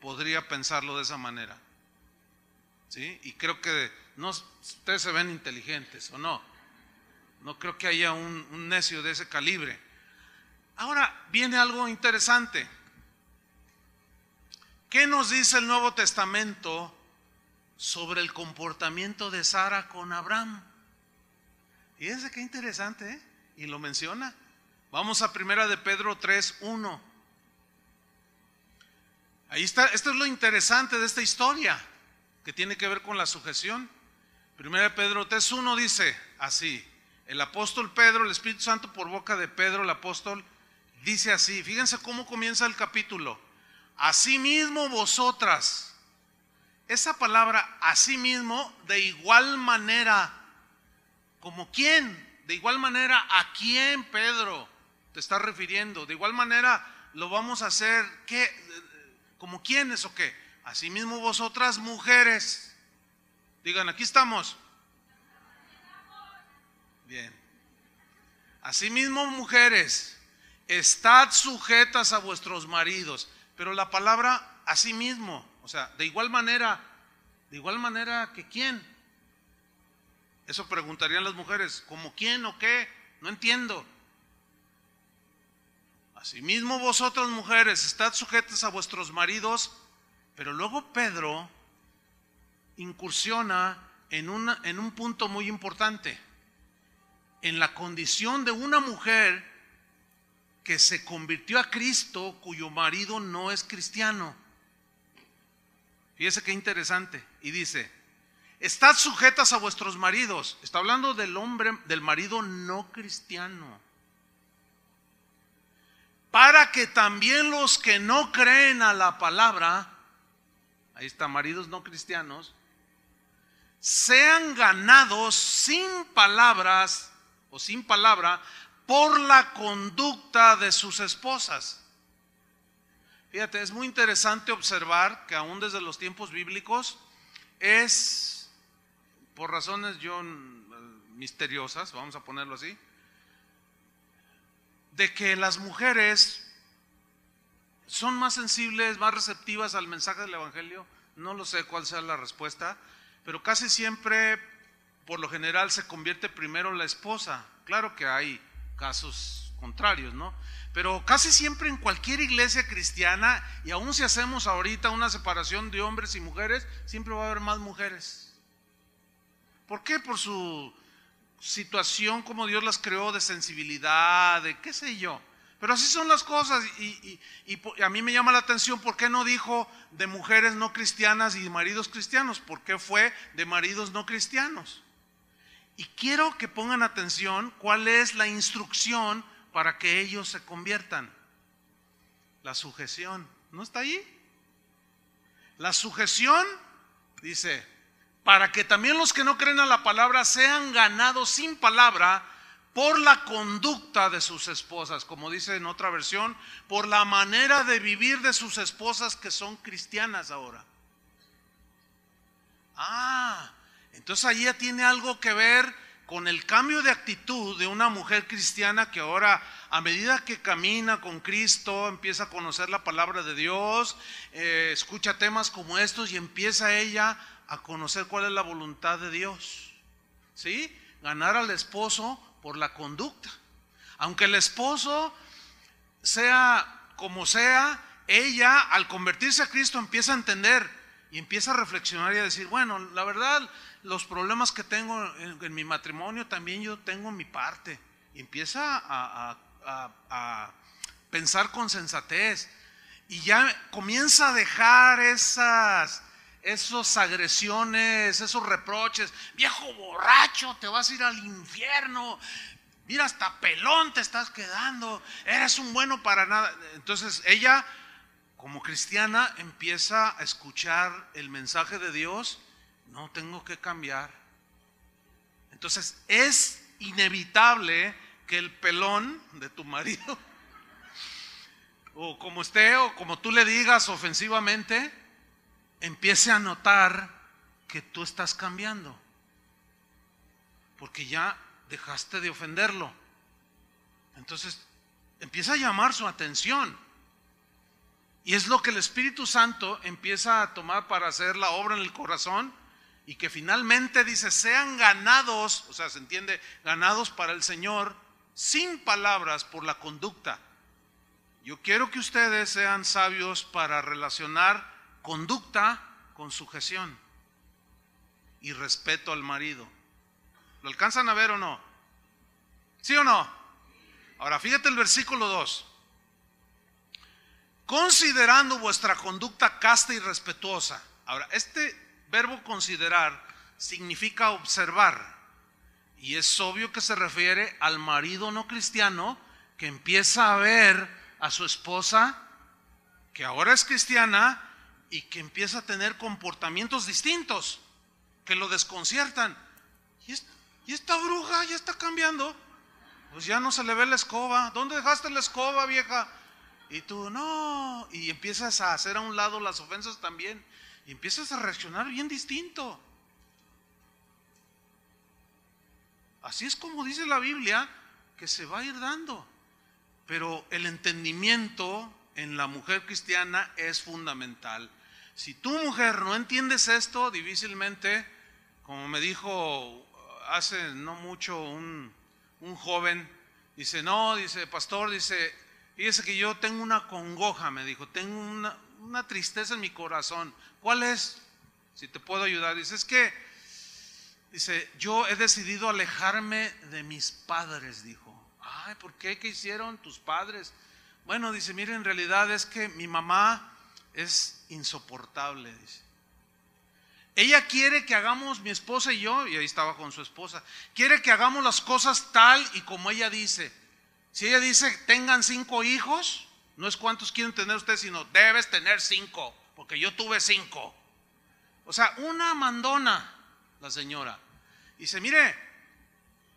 podría pensarlo de esa manera. ¿Sí? Y creo que no, ustedes se ven inteligentes o no. No creo que haya un, un necio de ese calibre. Ahora viene algo interesante. ¿Qué nos dice el Nuevo Testamento sobre el comportamiento de Sara con Abraham. Fíjense qué interesante, ¿eh? Y lo menciona. Vamos a primera de Pedro 3.1. Ahí está, esto es lo interesante de esta historia, que tiene que ver con la sujeción. Primera de Pedro 3.1 dice así, el apóstol Pedro, el Espíritu Santo por boca de Pedro, el apóstol, dice así, fíjense cómo comienza el capítulo. Así mismo vosotras, esa palabra mismo de igual manera, ¿como quién? De igual manera, ¿a quién, Pedro? Te está refiriendo. De igual manera, lo vamos a hacer, ¿qué? ¿Como quiénes o qué? Asimismo, vosotras mujeres. Digan, aquí estamos. Bien. Asimismo, mujeres, estad sujetas a vuestros maridos. Pero la palabra asimismo o sea, de igual manera, de igual manera que quién. Eso preguntarían las mujeres, ¿como quién o qué? No entiendo. Asimismo vosotras mujeres, estad sujetas a vuestros maridos, pero luego Pedro incursiona en, en un punto muy importante, en la condición de una mujer que se convirtió a Cristo cuyo marido no es cristiano. Fíjese qué interesante. Y dice, estad sujetas a vuestros maridos. Está hablando del hombre, del marido no cristiano. Para que también los que no creen a la palabra, ahí está, maridos no cristianos, sean ganados sin palabras o sin palabra por la conducta de sus esposas. Fíjate, es muy interesante observar que aún desde los tiempos bíblicos es, por razones yo eh, misteriosas, vamos a ponerlo así, de que las mujeres son más sensibles, más receptivas al mensaje del Evangelio. No lo sé cuál sea la respuesta, pero casi siempre, por lo general, se convierte primero la esposa. Claro que hay casos contrarios, ¿no? Pero casi siempre en cualquier iglesia cristiana, y aún si hacemos ahorita una separación de hombres y mujeres, siempre va a haber más mujeres. ¿Por qué? Por su situación como Dios las creó, de sensibilidad, de qué sé yo. Pero así son las cosas y, a mí me llama la atención por qué no dijo de mujeres no cristianas y de maridos cristianos, por qué fue de maridos no cristianos. Y quiero que pongan atención cuál es la instrucción para que ellos se conviertan. La sujeción, ¿no está ahí? La sujeción, dice, para que también los que no creen a la palabra sean ganados sin palabra por la conducta de sus esposas, como dice en otra versión, por la manera de vivir de sus esposas que son cristianas ahora. Ah, entonces ahí ya tiene algo que ver con el cambio de actitud de una mujer cristiana que ahora, a medida que camina con Cristo, empieza a conocer la palabra de Dios, eh, escucha temas como estos y empieza ella a conocer cuál es la voluntad de Dios. ¿Sí? Ganar al esposo por la conducta. Aunque el esposo sea como sea, ella al convertirse a Cristo empieza a entender y empieza a reflexionar y a decir, bueno, la verdad, los problemas que tengo en, mi matrimonio, también yo tengo mi parte. empieza a, pensar con sensatez. Y ya comienza a dejar esas, esas agresiones, esos reproches. Viejo borracho, te vas a ir al infierno. Mira, hasta pelón te estás quedando. Eres un bueno para nada. Entonces ella, como cristiana, empieza a escuchar el mensaje de Dios no tengo que cambiar. Entonces es inevitable que el pelón de tu marido, [LAUGHS] o como esté, o como tú le digas ofensivamente, empiece a notar que tú estás cambiando. Porque ya dejaste de ofenderlo. Entonces empieza a llamar su atención. Y es lo que el Espíritu Santo empieza a tomar para hacer la obra en el corazón y que finalmente dice, sean ganados, o sea, se entiende, ganados para el Señor sin palabras por la conducta. Yo quiero que ustedes sean sabios para relacionar conducta con sujeción y respeto al marido. ¿Lo alcanzan a ver o no? ¿Sí o no? Ahora, fíjate el versículo 2. Considerando vuestra conducta casta y respetuosa. Ahora, este verbo considerar significa observar. Y es obvio que se refiere al marido no cristiano que empieza a ver a su esposa, que ahora es cristiana, y que empieza a tener comportamientos distintos, que lo desconciertan. Y, y esta bruja ya está cambiando. Pues ya no se le ve la escoba. ¿Dónde dejaste la escoba, vieja? Y tú, no. Y empiezas a hacer a un lado las ofensas también y empiezas a reaccionar bien distinto. Así es como dice la Biblia que se va a ir dando. Pero el entendimiento en la mujer cristiana es fundamental. Si tu mujer no entiendes esto, difícilmente, como me dijo hace no mucho un, joven, dice, no, dice, pastor, dice, fíjese que yo tengo una congoja, me dijo, tengo una, una tristeza en mi corazón. ¿Cuál es? Si te puedo ayudar. Dice, es que, dice, yo he decidido alejarme de mis padres, dijo. Ay, ¿por qué? ¿Qué hicieron tus padres? Bueno, dice, mire, en realidad es que mi mamá es insoportable, dice. Ella quiere que hagamos, mi esposa y yo, y ahí estaba con su esposa, quiere que hagamos las cosas tal y como ella dice. Si ella dice, tengan cinco hijos, no es cuántos quieren tener ustedes, sino debes tener cinco porque yo tuve cinco. O sea, una mandona la señora. dice, mire,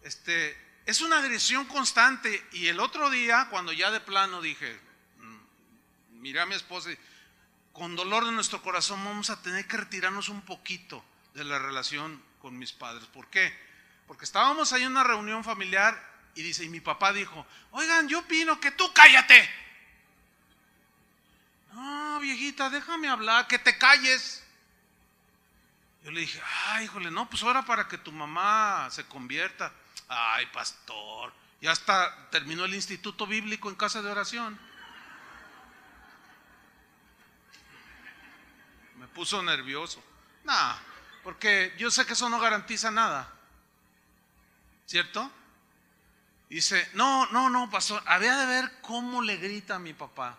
este, es una agresión constante. Y el otro día, cuando ya de plano dije, mm, miré a mi esposa con dolor de nuestro corazón vamos a tener que retirarnos un poquito de la relación con mis padres. ¿Por qué? Porque estábamos ahí en una reunión familiar y dice, y mi papá dijo, oigan, yo opino que tú cállate. No, viejita, déjame hablar, que te calles. Yo le dije, ay, híjole, no, pues ahora para que tu mamá se convierta. Ay, pastor, ya hasta terminó el instituto bíblico en casa de oración. Me puso nervioso. No, porque yo sé que eso no garantiza nada. ¿Cierto? Dice, no, no, no, pastor, había de ver cómo le grita a mi papá.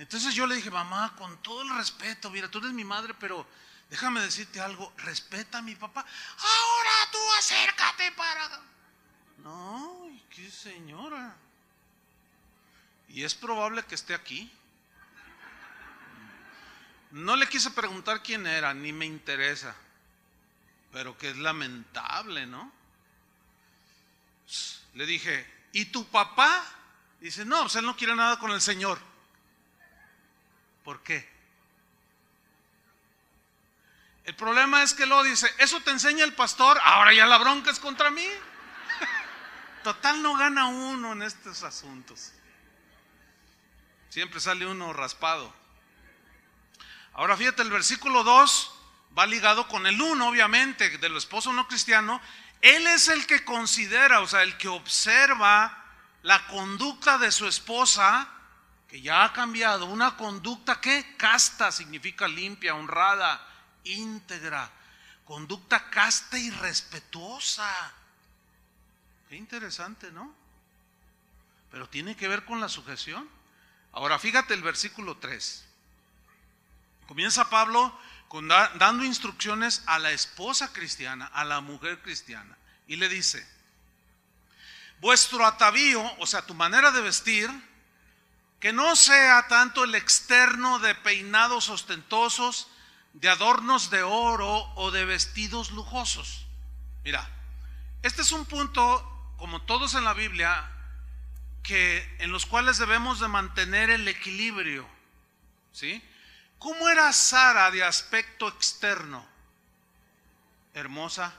Entonces yo le dije, mamá, con todo el respeto, mira, tú eres mi madre, pero déjame decirte algo, respeta a mi papá. Ahora tú acércate para... No, qué señora. Y es probable que esté aquí. No le quise preguntar quién era, ni me interesa. Pero que es lamentable, ¿no? Le dije, ¿y tu papá? Dice, no, pues él no quiere nada con el Señor. ¿Por qué? El problema es que luego dice, eso te enseña el pastor, ahora ya la bronca es contra mí. [LAUGHS] Total no gana uno en estos asuntos. Siempre sale uno raspado. Ahora fíjate, el versículo 2 va ligado con el 1, obviamente, del esposo no cristiano. Él es el que considera, o sea, el que observa la conducta de su esposa que ya ha cambiado, una conducta que casta significa limpia, honrada, íntegra, conducta casta y respetuosa. Qué interesante, ¿no? Pero tiene que ver con la sujeción. Ahora fíjate el versículo 3. Comienza Pablo con dando instrucciones a la esposa cristiana, a la mujer cristiana, y le dice, vuestro atavío, o sea, tu manera de vestir, que no sea tanto el externo de peinados ostentosos, de adornos de oro o de vestidos lujosos. Mira, este es un punto, como todos en la Biblia, que en los cuales debemos de mantener el equilibrio, ¿sí? ¿Cómo era Sara de aspecto externo? Hermosa,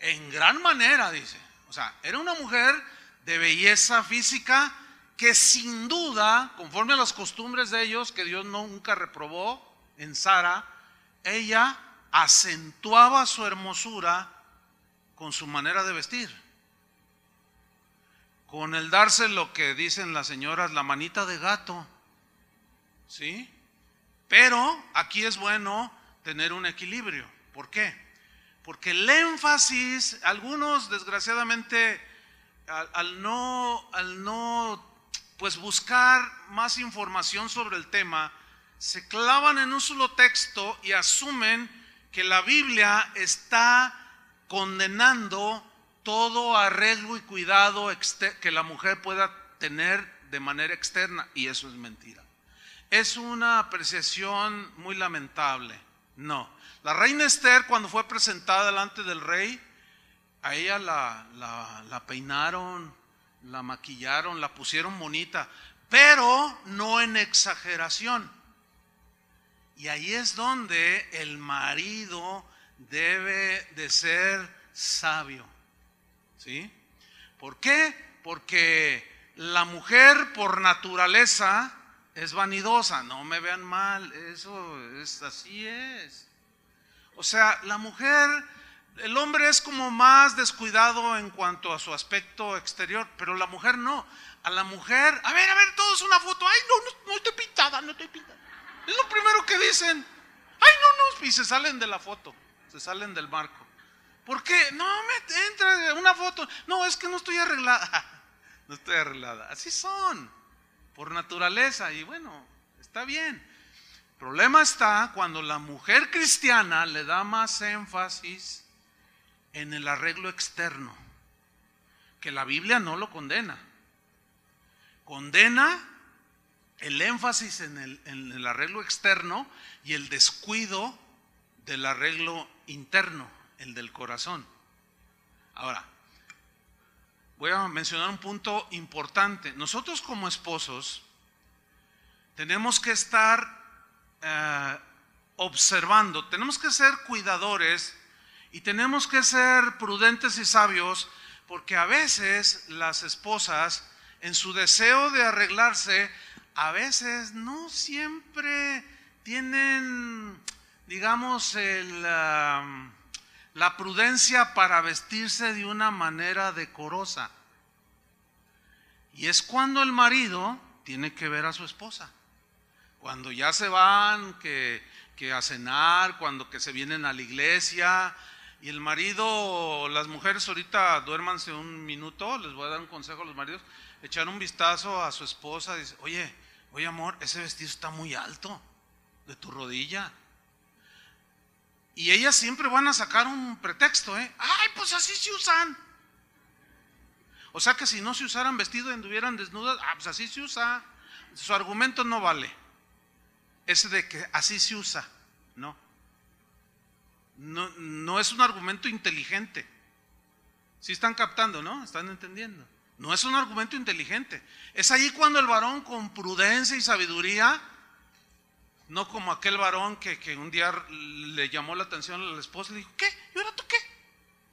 en gran manera, dice. O sea, era una mujer de belleza física, que sin duda, conforme a las costumbres de ellos, que Dios nunca reprobó en Sara, ella acentuaba su hermosura con su manera de vestir, con el darse lo que dicen las señoras, la manita de gato, ¿sí? Pero aquí es bueno tener un equilibrio. ¿Por qué? Porque el énfasis, algunos desgraciadamente, al, al no, al no pues buscar más información sobre el tema, se clavan en un solo texto y asumen que la Biblia está condenando todo arreglo y cuidado que la mujer pueda tener de manera externa, y eso es mentira. Es una apreciación muy lamentable. No. La reina Esther, cuando fue presentada delante del rey, a ella la, la peinaron, la maquillaron, la pusieron bonita, pero no en exageración. Y ahí es donde el marido debe de ser sabio. ¿Sí? ¿Por qué? Porque la mujer por naturaleza es vanidosa, no me vean mal, eso es así es. O sea, la mujer el hombre es como más descuidado en cuanto a su aspecto exterior, pero la mujer no. A la mujer, a ver, a ver, todos una foto. Ay, no, no, no estoy pintada, no estoy pintada. Es lo primero que dicen. Ay, no, no. Y se salen de la foto, se salen del marco. ¿Por qué? No, me entra una foto. No, es que no estoy arreglada. [LAUGHS] No estoy arreglada. Así son, por naturaleza. Y bueno, está bien. El problema está cuando la mujer cristiana le da más énfasis en el arreglo externo, que la Biblia no lo condena. Condena el énfasis en el, arreglo externo y el descuido del arreglo interno, el del corazón. Ahora, voy a mencionar un punto importante. Nosotros como esposos tenemos que estar eh, observando, tenemos que ser cuidadores y tenemos que ser prudentes y sabios porque a veces las esposas, en su deseo de arreglarse, a veces no siempre tienen, digamos, la, prudencia para vestirse de una manera decorosa. Y es cuando el marido tiene que ver a su esposa. Cuando ya se van, que a cenar, cuando que se vienen a la iglesia, y el marido, las mujeres ahorita duérmanse un minuto, les voy a dar un consejo a los maridos, echar un vistazo a su esposa, dice, oye, oye amor, ese vestido está muy alto, de tu rodilla. Y ellas siempre van a sacar un pretexto, ¿eh? Ay, pues así se usan. O sea que si no se usaran vestido y anduvieran desnudas, ah, pues así se usa. Su argumento no vale. Ese de que así se usa, ¿no? No, no es un argumento inteligente. Si están captando, ¿no? Están entendiendo. No es un argumento inteligente. Es allí cuando el varón con prudencia y sabiduría, no como aquel varón que, que un día le llamó la atención a la esposa y le dijo, ¿qué? ¿Y ahora tú qué?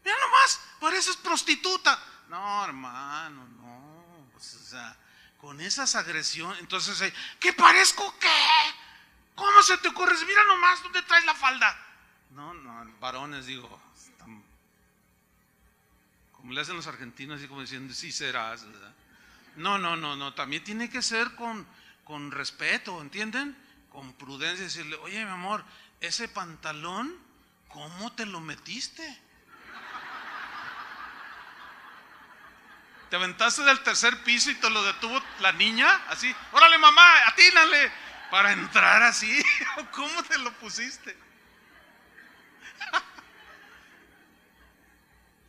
Mira nomás, pareces prostituta. No, hermano, no. o sea, con esas agresiones, entonces, eh, ¿qué parezco qué? ¿Cómo se te ocurre? Mira nomás dónde traes la falda. No, no, varones, digo, como le hacen los argentinos, así como diciendo, sí serás. No, no, no, no, también tiene que ser con, con respeto, ¿entienden? Con prudencia, decirle, oye, mi amor, ese pantalón, ¿cómo te lo metiste? te aventaste del tercer piso y te lo detuvo la niña, así, órale mamá, atínale, para entrar así, [LAUGHS] ¿cómo te lo pusiste?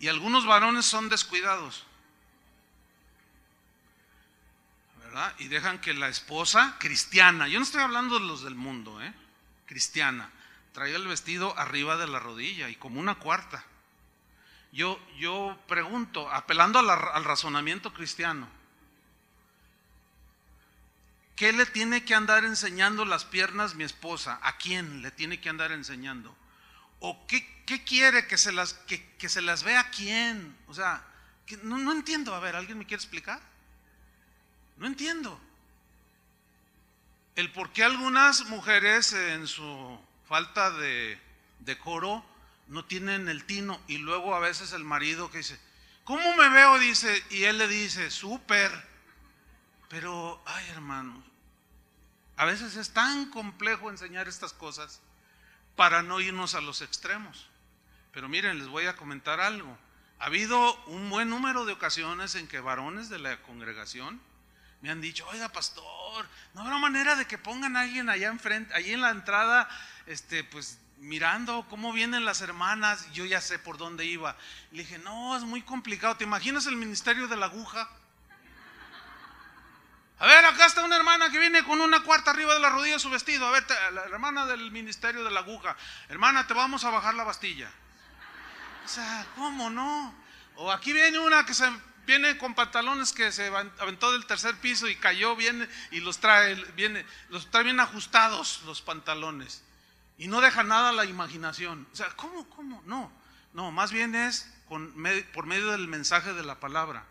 Y algunos varones son descuidados. ¿verdad? Y dejan que la esposa cristiana, yo no estoy hablando de los del mundo, ¿eh? cristiana, traiga el vestido arriba de la rodilla y como una cuarta. Yo, yo pregunto, apelando al razonamiento cristiano, ¿qué le tiene que andar enseñando las piernas mi esposa? ¿A quién le tiene que andar enseñando? ¿O qué, quiere que se, las, que, se las vea quién? O sea, no, entiendo. A ver, ¿alguien me quiere explicar? No entiendo. El por qué algunas mujeres en su falta de decoro no tienen el tino y luego a veces el marido que dice, ¿cómo me veo? Dice, y él le dice, súper. Pero, ay hermano a veces es tan complejo enseñar estas cosas para no irnos a los extremos. Pero miren, les voy a comentar algo. Ha habido un buen número de ocasiones en que varones de la congregación me han dicho, oiga pastor, no habrá manera de que pongan a alguien allá enfrente, allí en la entrada, este, pues mirando cómo vienen las hermanas, yo ya sé por dónde iba. Le dije, no, es muy complicado, ¿te imaginas el ministerio de la aguja? A ver, acá está una hermana que viene con una cuarta arriba de la rodilla su vestido. A ver, la hermana del ministerio de la aguja. Hermana, te vamos a bajar la bastilla. O sea, ¿cómo no? O aquí viene una que se viene con pantalones que se aventó del tercer piso y cayó bien y los trae, viene, los trae bien ajustados los pantalones. Y no deja nada a la imaginación. O sea, ¿cómo, cómo? No, no, más bien es por medio del mensaje de la palabra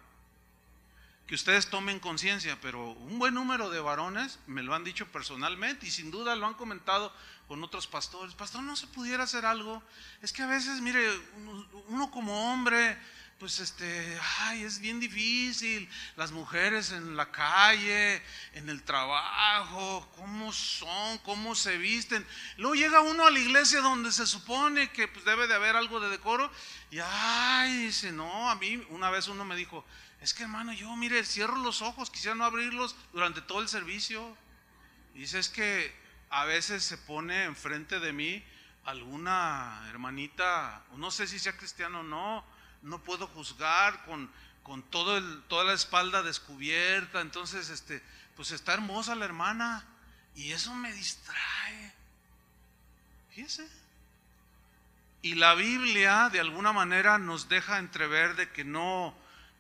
que ustedes tomen conciencia, pero un buen número de varones me lo han dicho personalmente y sin duda lo han comentado con otros pastores. Pastor, no se pudiera hacer algo. Es que a veces, mire, uno, como hombre, pues este, ay, es bien difícil. Las mujeres en la calle, en el trabajo, cómo son, cómo se visten. Luego llega uno a la iglesia donde se supone que pues, debe de haber algo de decoro y, ay, dice, no, a mí una vez uno me dijo, es que hermano, yo mire, cierro los ojos, quisiera no abrirlos durante todo el servicio. Y dice, es que a veces se pone enfrente de mí alguna hermanita, no sé si sea cristiano o no, no puedo juzgar con, con toda la espalda descubierta, entonces este, pues está hermosa la hermana y eso me distrae. Fíjese. Y la Biblia de alguna manera nos deja entrever de que no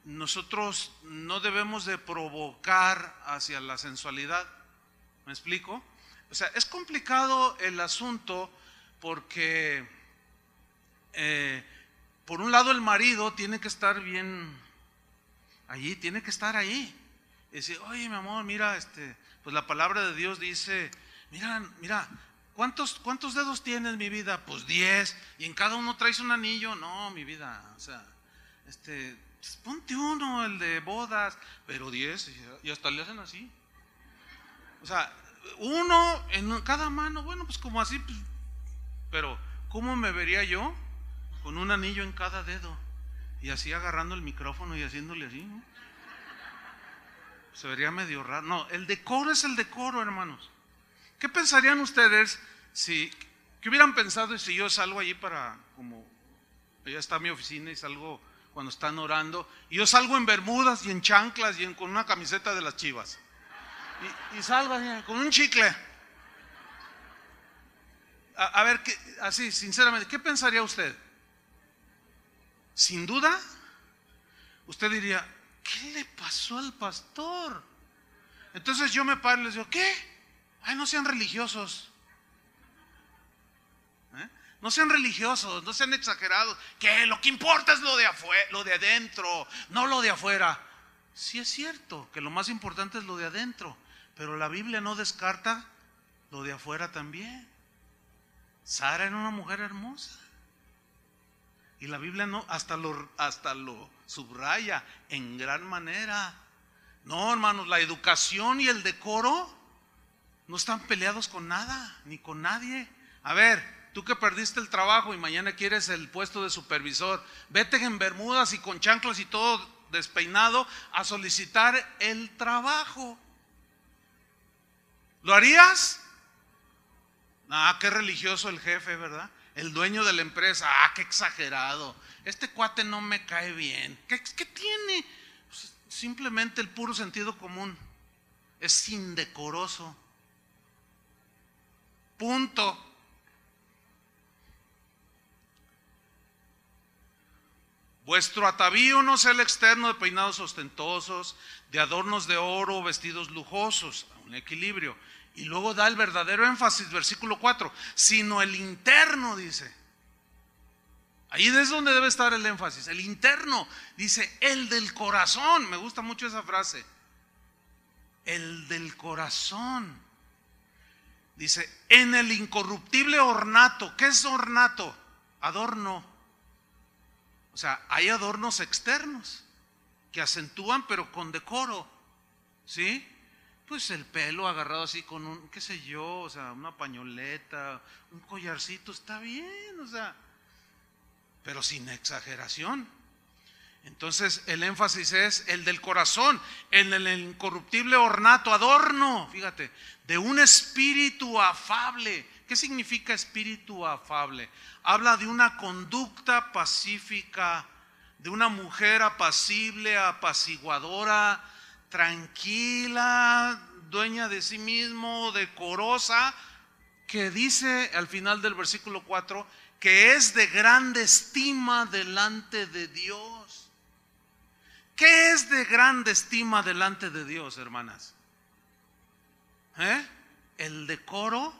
nosotros no debemos de provocar hacia la sensualidad. ¿Me explico? O sea, es complicado el asunto porque, eh, por un lado, el marido tiene que estar bien allí, tiene que estar ahí. Y decir, oye, mi amor, mira, este, pues la palabra de Dios dice, mira, mira, ¿cuántos, cuántos dedos tienes, mi vida? Pues diez, y en cada uno traes un anillo. No, mi vida, o sea, este, ponte uno, el de bodas, pero diez, y hasta le hacen así. O sea, uno en cada mano, bueno, pues como así, pues, pero ¿cómo me vería yo con un anillo en cada dedo? Y así agarrando el micrófono y haciéndole así, Se vería medio raro. No, el decoro es el decoro, hermanos. ¿Qué pensarían ustedes si, qué hubieran pensado si yo salgo allí para, como, allá está mi oficina y salgo cuando están orando. Y yo salgo en bermudas y en chanclas y con una camiseta de las chivas. Y, salgo con un chicle. A, ver, así, sinceramente, ¿qué pensaría usted? Sin duda, usted diría, ¿qué le pasó al pastor? Entonces yo me paro y les digo, ¿qué? Ay, no sean religiosos. No sean religiosos, no sean exagerados. Que lo que importa es lo de, afuera, lo de adentro, no lo de afuera. Sí es cierto que lo más importante es lo de adentro, pero la Biblia no descarta lo de afuera también. Sara era una mujer hermosa. Y la Biblia no, hasta lo, hasta lo subraya en gran manera. No, hermanos, la educación y el decoro no están peleados con nada, ni con nadie. A ver, Tú que perdiste el trabajo y mañana quieres el puesto de supervisor, vete en bermudas y con chanclas y todo despeinado a solicitar el trabajo. ¿Lo harías? Ah, qué religioso el jefe, ¿verdad? El dueño de la empresa, ah, qué exagerado. Este cuate no me cae bien. ¿Qué, tiene? Pues, simplemente el puro sentido común. Es indecoroso. Punto. Vuestro atavío no sea el externo de peinados ostentosos, de adornos de oro, vestidos lujosos, un equilibrio. Y luego da el verdadero énfasis, versículo 4, sino el interno, dice. Ahí es donde debe estar el énfasis, el interno, dice, el del corazón. Me gusta mucho esa frase. El del corazón. Dice, en el incorruptible ornato. ¿Qué es ornato? Adorno o sea, hay adornos externos que acentúan pero con decoro, ¿sí? Pues el pelo agarrado así con un, qué sé yo, o sea, una pañoleta, un collarcito, está bien, o sea, pero sin exageración. Entonces el énfasis es el del corazón, en el, el incorruptible ornato, adorno, fíjate, de un espíritu afable, ¿Qué significa espíritu afable? Habla de una conducta pacífica, de una mujer apacible, apaciguadora, tranquila, dueña de sí mismo, decorosa, que dice al final del versículo 4 que es de grande estima delante de Dios. ¿Qué es de grande estima delante de Dios, hermanas? ¿Eh? El decoro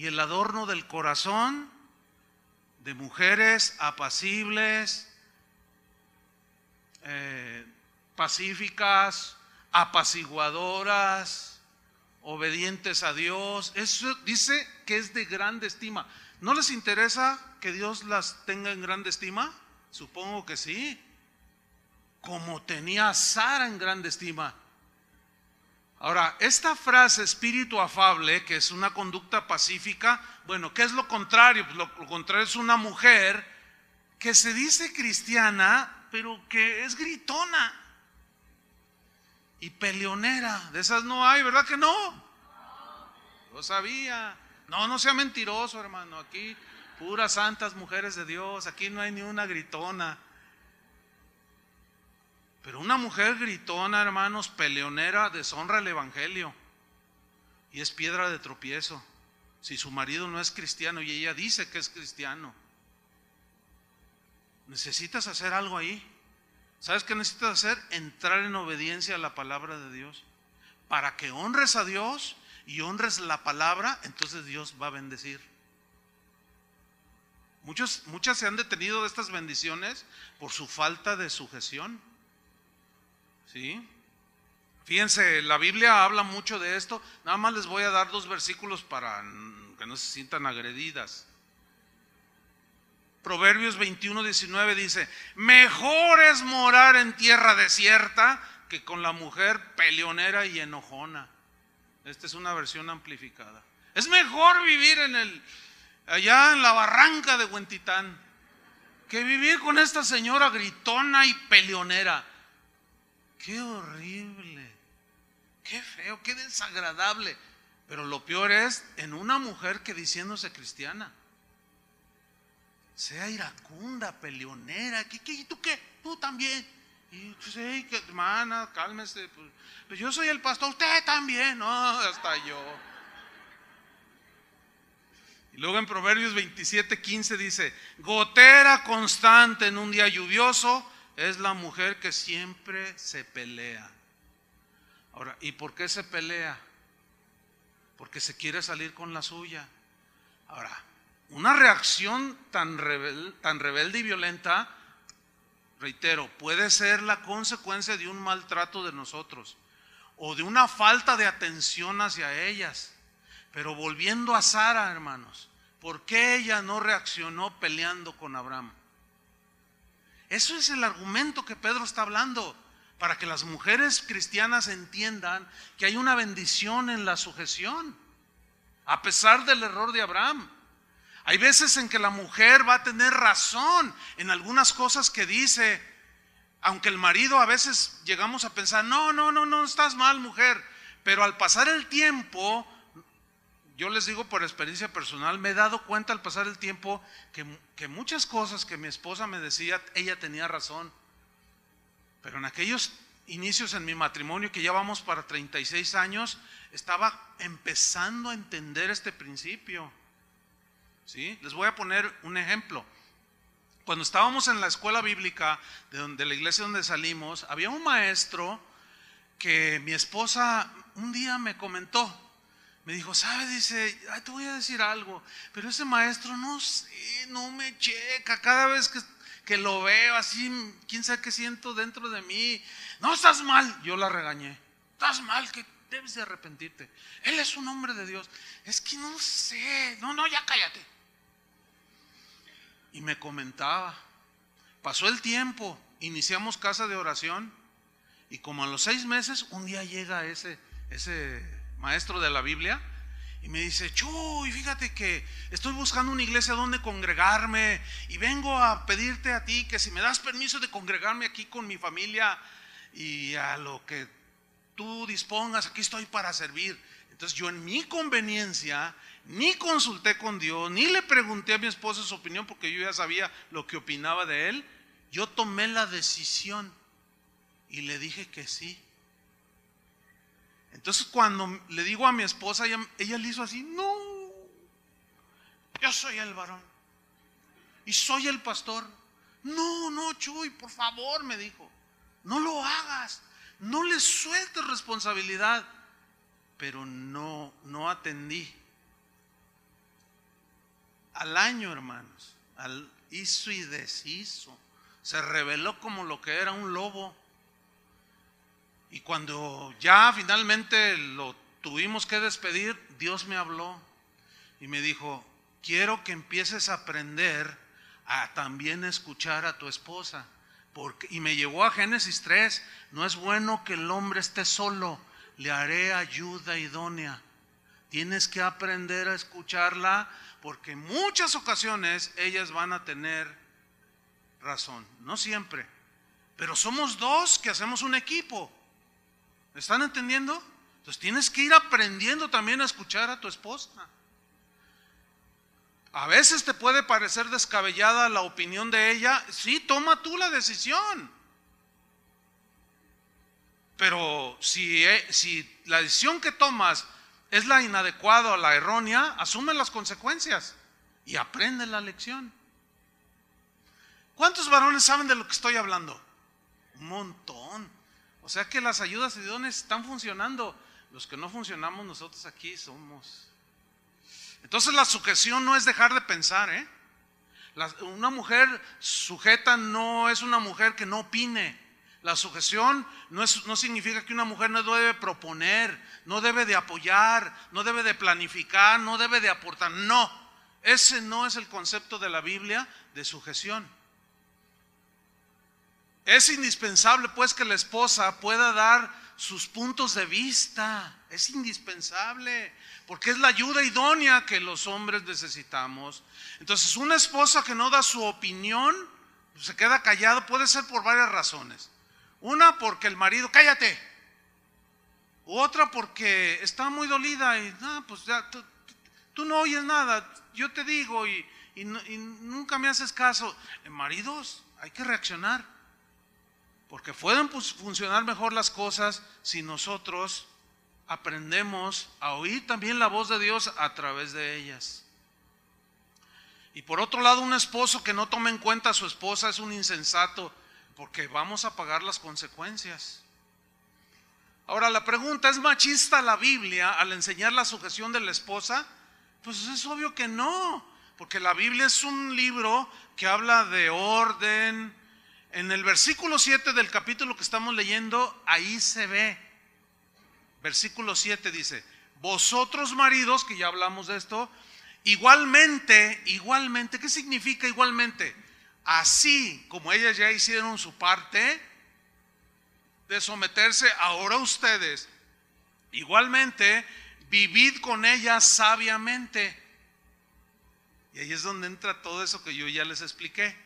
y el adorno del corazón de mujeres apacibles, eh, pacíficas, apaciguadoras, obedientes a Dios. Eso dice que es de grande estima. ¿No les interesa que Dios las tenga en grande estima? Supongo que sí. Como tenía a Sara en grande estima. Ahora, esta frase espíritu afable, que es una conducta pacífica, bueno, ¿qué es lo contrario? Pues lo, contrario es una mujer que se dice cristiana, pero que es gritona y peleonera. De esas no hay, ¿verdad que no? Lo sabía. No, no sea mentiroso, hermano. Aquí puras santas mujeres de Dios. Aquí no hay ni una gritona. Pero una mujer gritona, hermanos, peleonera, deshonra el Evangelio y es piedra de tropiezo. Si su marido no es cristiano y ella dice que es cristiano, necesitas hacer algo ahí. ¿Sabes qué necesitas hacer? Entrar en obediencia a la palabra de Dios. Para que honres a Dios y honres la palabra, entonces Dios va a bendecir. Muchos, muchas se han detenido de estas bendiciones por su falta de sujeción. ¿Sí? Fíjense, la Biblia habla mucho de esto. Nada más les voy a dar dos versículos para que no se sientan agredidas. Proverbios 21, 19 dice, mejor es morar en tierra desierta que con la mujer peleonera y enojona. Esta es una versión amplificada. Es mejor vivir en el, allá en la barranca de Huentitán que vivir con esta señora gritona y peleonera. Qué horrible, qué feo, qué desagradable. Pero lo peor es en una mujer que diciéndose cristiana sea iracunda, peleonera, ¿qué, y tú qué? Tú también. Y yo sí, que, hermana, cálmese. Pues, pues, yo soy el pastor, usted también, no, hasta yo. Y luego en Proverbios 27, 15 dice, gotera constante en un día lluvioso, es la mujer que siempre se pelea. Ahora, ¿y por qué se pelea? Porque se quiere salir con la suya. Ahora, una reacción tan, tan rebelde y violenta, reitero, puede ser la consecuencia de un maltrato de nosotros o de una falta de atención hacia ellas. Pero volviendo a Sara, hermanos, ¿por qué ella no reaccionó peleando con Abraham? Eso es el argumento que Pedro está hablando para que las mujeres cristianas entiendan que hay una bendición en la sujeción, a pesar del error de Abraham. Hay veces en que la mujer va a tener razón en algunas cosas que dice, aunque el marido a veces llegamos a pensar, no, no, no, no, estás mal mujer, pero al pasar el tiempo yo les digo por experiencia personal, me he dado cuenta al pasar el tiempo que, muchas cosas que mi esposa me decía, ella tenía razón. Pero en aquellos inicios en mi matrimonio, que ya vamos para 36 años, estaba empezando a entender este principio. ¿Sí? Les voy a poner un ejemplo. Cuando estábamos en la escuela bíblica de, de la iglesia donde salimos, había un maestro que mi esposa un día me comentó, me dijo, ¿sabes? Dice, te voy a decir algo, pero ese maestro no sé, no me checa. Cada vez que, que lo veo así, quién sabe qué siento dentro de mí. No estás mal. Yo la regañé. Estás mal, que debes de arrepentirte. Él es un hombre de Dios. Es que no sé. No, no, ya cállate. Y me comentaba. Pasó el tiempo, iniciamos casa de oración y como a los seis meses, un día llega ese, ese maestro de la Biblia, y me dice, Chuy, fíjate que estoy buscando una iglesia donde congregarme y vengo a pedirte a ti que si me das permiso de congregarme aquí con mi familia y a lo que tú dispongas, aquí estoy para servir. Entonces yo en mi conveniencia ni consulté con Dios, ni le pregunté a mi esposo su opinión porque yo ya sabía lo que opinaba de él. Yo tomé la decisión y le dije que sí. Entonces cuando le digo a mi esposa, ella, le hizo así, no, yo soy el varón y soy el pastor. No, no, Chuy, por favor, me dijo, no lo hagas, no le sueltes responsabilidad. Pero no, no atendí. Al año, hermanos, al, hizo y deshizo. Se reveló como lo que era un lobo. Y cuando ya finalmente lo tuvimos que despedir, Dios me habló y me dijo, quiero que empieces a aprender a también escuchar a tu esposa. Porque, y me llevó a Génesis 3, no es bueno que el hombre esté solo, le haré ayuda idónea. Tienes que aprender a escucharla porque en muchas ocasiones ellas van a tener razón, no siempre. Pero somos dos que hacemos un equipo. ¿Me están entendiendo? Entonces tienes que ir aprendiendo también a escuchar a tu esposa. A veces te puede parecer descabellada la opinión de ella. Sí, toma tú la decisión. Pero si, eh, si la decisión que tomas es la inadecuada o la errónea, asume las consecuencias y aprende la lección. ¿Cuántos varones saben de lo que estoy hablando? Un montón. O sea que las ayudas de dones están funcionando. Los que no funcionamos nosotros aquí somos. Entonces la sujeción no es dejar de pensar, ¿eh? una mujer sujeta no es una mujer que no opine. La sujeción no, es, no significa que una mujer no debe proponer, no debe de apoyar, no debe de planificar, no debe de aportar. No, ese no es el concepto de la Biblia de sujeción. Es indispensable pues que la esposa pueda dar sus puntos de vista. Es indispensable, porque es la ayuda idónea que los hombres necesitamos. Entonces, una esposa que no da su opinión, pues, se queda callado puede ser por varias razones. Una, porque el marido, cállate. Otra, porque está muy dolida y, ah, pues ya, tú, no oyes nada, yo te digo y nunca me haces caso. Maridos, hay que reaccionar. Porque pueden funcionar mejor las cosas si nosotros aprendemos a oír también la voz de Dios a través de ellas. Y por otro lado, un esposo que no tome en cuenta a su esposa es un insensato, porque vamos a pagar las consecuencias. Ahora, la pregunta, ¿es machista la Biblia al enseñar la sujeción de la esposa? Pues es obvio que no, porque la Biblia es un libro que habla de orden, en el versículo 7 del capítulo que estamos leyendo, ahí se ve. Versículo 7 dice, vosotros maridos, que ya hablamos de esto, igualmente, igualmente, ¿qué significa igualmente? Así como ellas ya hicieron su parte de someterse, ahora ustedes, igualmente, vivid con ellas sabiamente. Y ahí es donde entra todo eso que yo ya les expliqué.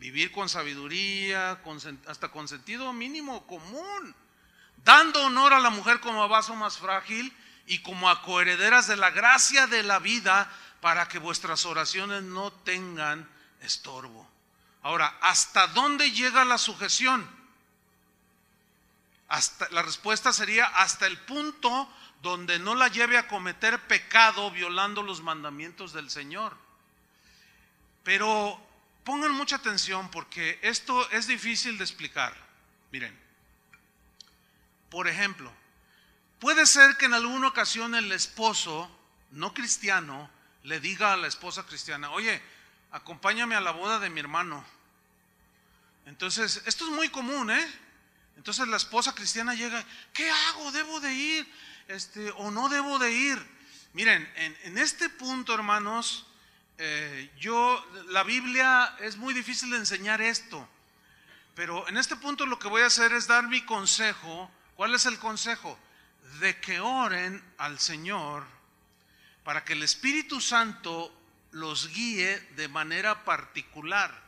Vivir con sabiduría, hasta con sentido mínimo común, dando honor a la mujer como a vaso más frágil y como a coherederas de la gracia de la vida para que vuestras oraciones no tengan estorbo. Ahora, ¿hasta dónde llega la sujeción? Hasta, la respuesta sería hasta el punto donde no la lleve a cometer pecado violando los mandamientos del Señor. Pero pongan mucha atención porque esto es difícil de explicar. Miren, por ejemplo, puede ser que en alguna ocasión el esposo no cristiano le diga a la esposa cristiana, oye, acompáñame a la boda de mi hermano. Entonces, esto es muy común, ¿eh? Entonces la esposa cristiana llega, ¿qué hago? ¿Debo de ir? Este, ¿O no debo de ir? Miren, en, en este punto, hermanos, eh, yo, la Biblia es muy difícil de enseñar esto, pero en este punto lo que voy a hacer es dar mi consejo. ¿Cuál es el consejo? De que oren al Señor para que el Espíritu Santo los guíe de manera particular.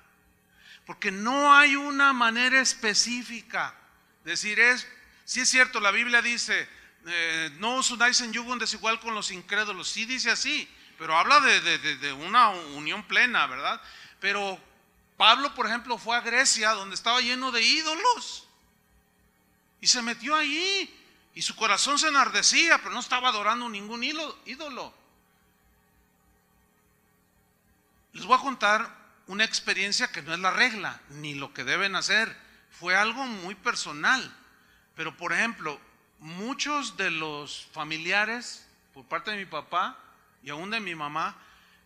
Porque no hay una manera específica. Decir es, si sí es cierto, la Biblia dice, eh, no os unáis en yugo desigual con los incrédulos. Sí dice así, pero habla de, una unión plena, ¿verdad? Pero Pablo, por ejemplo, fue a Grecia, donde estaba lleno de ídolos, y se metió ahí, y su corazón se enardecía, pero no estaba adorando ningún ídolo. Les voy a contar una experiencia que no es la regla, ni lo que deben hacer. Fue algo muy personal. Pero, por ejemplo, muchos de los familiares, por parte de mi papá, y aún de mi mamá,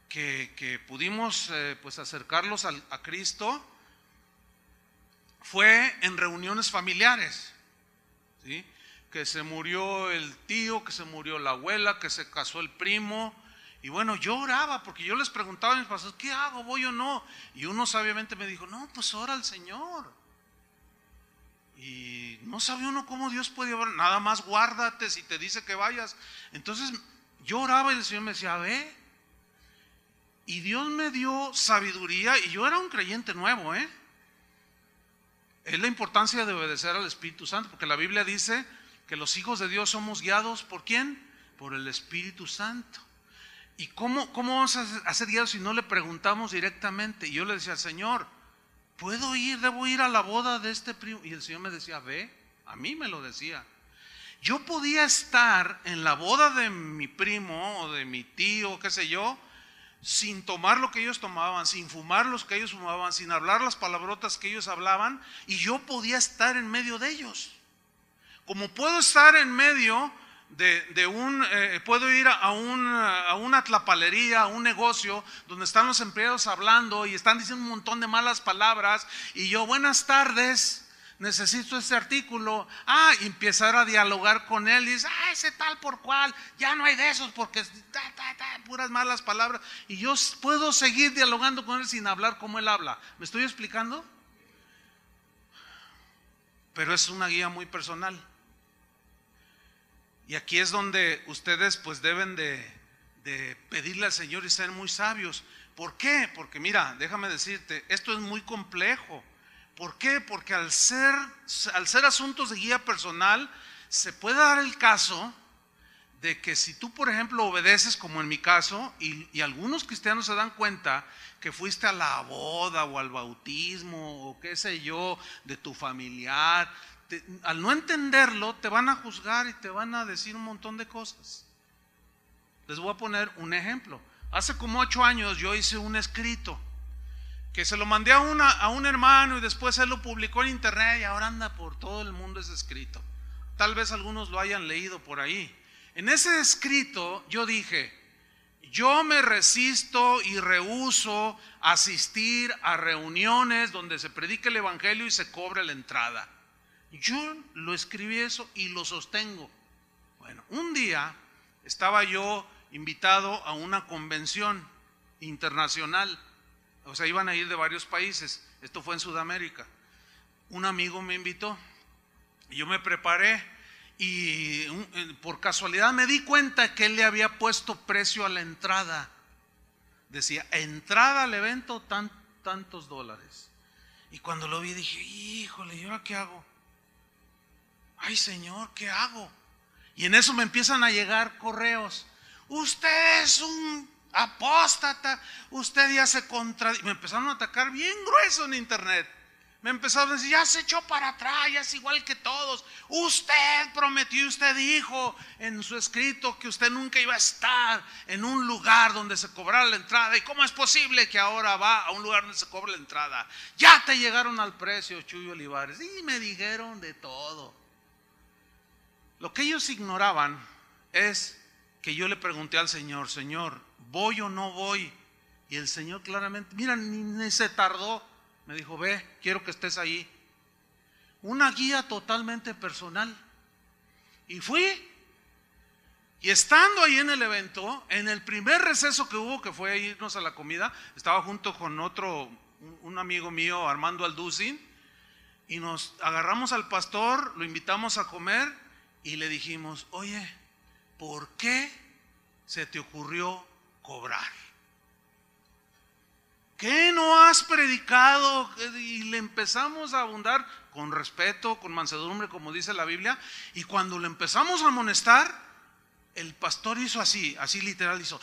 que, pudimos eh, pues acercarlos a Cristo, fue en reuniones familiares, ¿sí? que se murió el tío, que se murió la abuela, que se casó el primo. Y bueno, yo oraba porque yo les preguntaba a mis pastores, ¿qué hago? ¿Voy o no? Y uno sabiamente me dijo, no, pues ora al Señor. Y no sabe uno cómo Dios puede orar, nada más guárdate si te dice que vayas. Entonces yo oraba y el Señor me decía, ve. Y Dios me dio sabiduría y yo era un creyente nuevo, ¿eh? Es la importancia de obedecer al Espíritu Santo, porque la Biblia dice que los hijos de Dios somos guiados por quién? Por el Espíritu Santo. ¿Y cómo, cómo vamos a ser guiados si no le preguntamos directamente? Y yo le decía al Señor, ¿puedo ir? ¿Debo ir a la boda de este primo? Y el Señor me decía, ve, a mí me lo decía. Yo podía estar en la boda de mi primo o de mi tío, qué sé yo, sin tomar lo que ellos tomaban, sin fumar los que ellos fumaban, sin hablar las palabrotas que ellos hablaban, y yo podía estar en medio de ellos. Como puedo estar en medio de, un, eh, puedo ir a, a una tlapalería, a un negocio donde están los empleados hablando y están diciendo un montón de malas palabras, y yo, buenas tardes, necesito este artículo. Ah, empezar a dialogar con él. Y dice, ah, ese tal por cual, ya no hay de esos porque es puras malas palabras. Y yo puedo seguir dialogando con él sin hablar como él habla. ¿Me estoy explicando? Pero es una guía muy personal. Y aquí es donde ustedes pues deben de, de pedirle al Señor y ser muy sabios. ¿Por qué? Porque mira, déjame decirte, esto es muy complejo. ¿Por qué? Porque al ser, asuntos de guía personal, se puede dar el caso de que si tú, por ejemplo, obedeces, como en mi caso, y, algunos cristianos se dan cuenta que fuiste a la boda o al bautismo o qué sé yo, de tu familiar, al no entenderlo, te van a juzgar y te van a decir un montón de cosas. Les voy a poner un ejemplo. Hace como ocho años yo hice un escrito que se lo mandé a, a un hermano y después él lo publicó en internet y ahora anda por todo el mundo ese escrito. Tal vez algunos lo hayan leído por ahí. En ese escrito yo dije, yo me resisto y rehuso asistir a reuniones donde se predica el Evangelio y se cobra la entrada. Yo lo escribí eso y lo sostengo. Bueno, un día estaba yo invitado a una convención internacional o sea, iban a ir de varios países. Esto fue en Sudamérica. Un amigo me invitó y yo me preparé y por casualidad me di cuenta que él le había puesto precio a la entrada. Decía, entrada al evento tantos dólares. Y cuando lo vi dije, híjole, yo ahora qué hago? Ay Señor, ¿qué hago? Y en eso me empiezan a llegar correos. Usted es un apóstata, usted ya se contradice. Me empezaron a atacar bien grueso en internet. Me empezaron a decir, ya se echó para atrás, ya es igual que todos. Usted prometió, usted dijo en su escrito que usted nunca iba a estar en un lugar donde se cobrara la entrada. ¿Y cómo es posible que ahora va a un lugar donde se cobra la entrada? Ya te llegaron al precio, Chuy Olivares. Y me dijeron de todo. Lo que ellos ignoraban es que yo le pregunté al Señor, Señor, voy o no voy. Y el Señor claramente, mira, ni, se tardó. Me dijo, ve, quiero que estés ahí. Una guía totalmente personal. Y fui. Y estando ahí en el evento, en el primer receso que hubo, que fue irnos a la comida, estaba junto con otro, un amigo mío, Armando Alducin, y nos agarramos al pastor, lo invitamos a comer y le dijimos, oye, ¿por qué se te ocurrió cobrar. ¿Qué no has predicado? Y le empezamos a abundar con respeto, con mansedumbre, como dice la Biblia. Y cuando le empezamos a amonestar, el pastor hizo así, así literal hizo.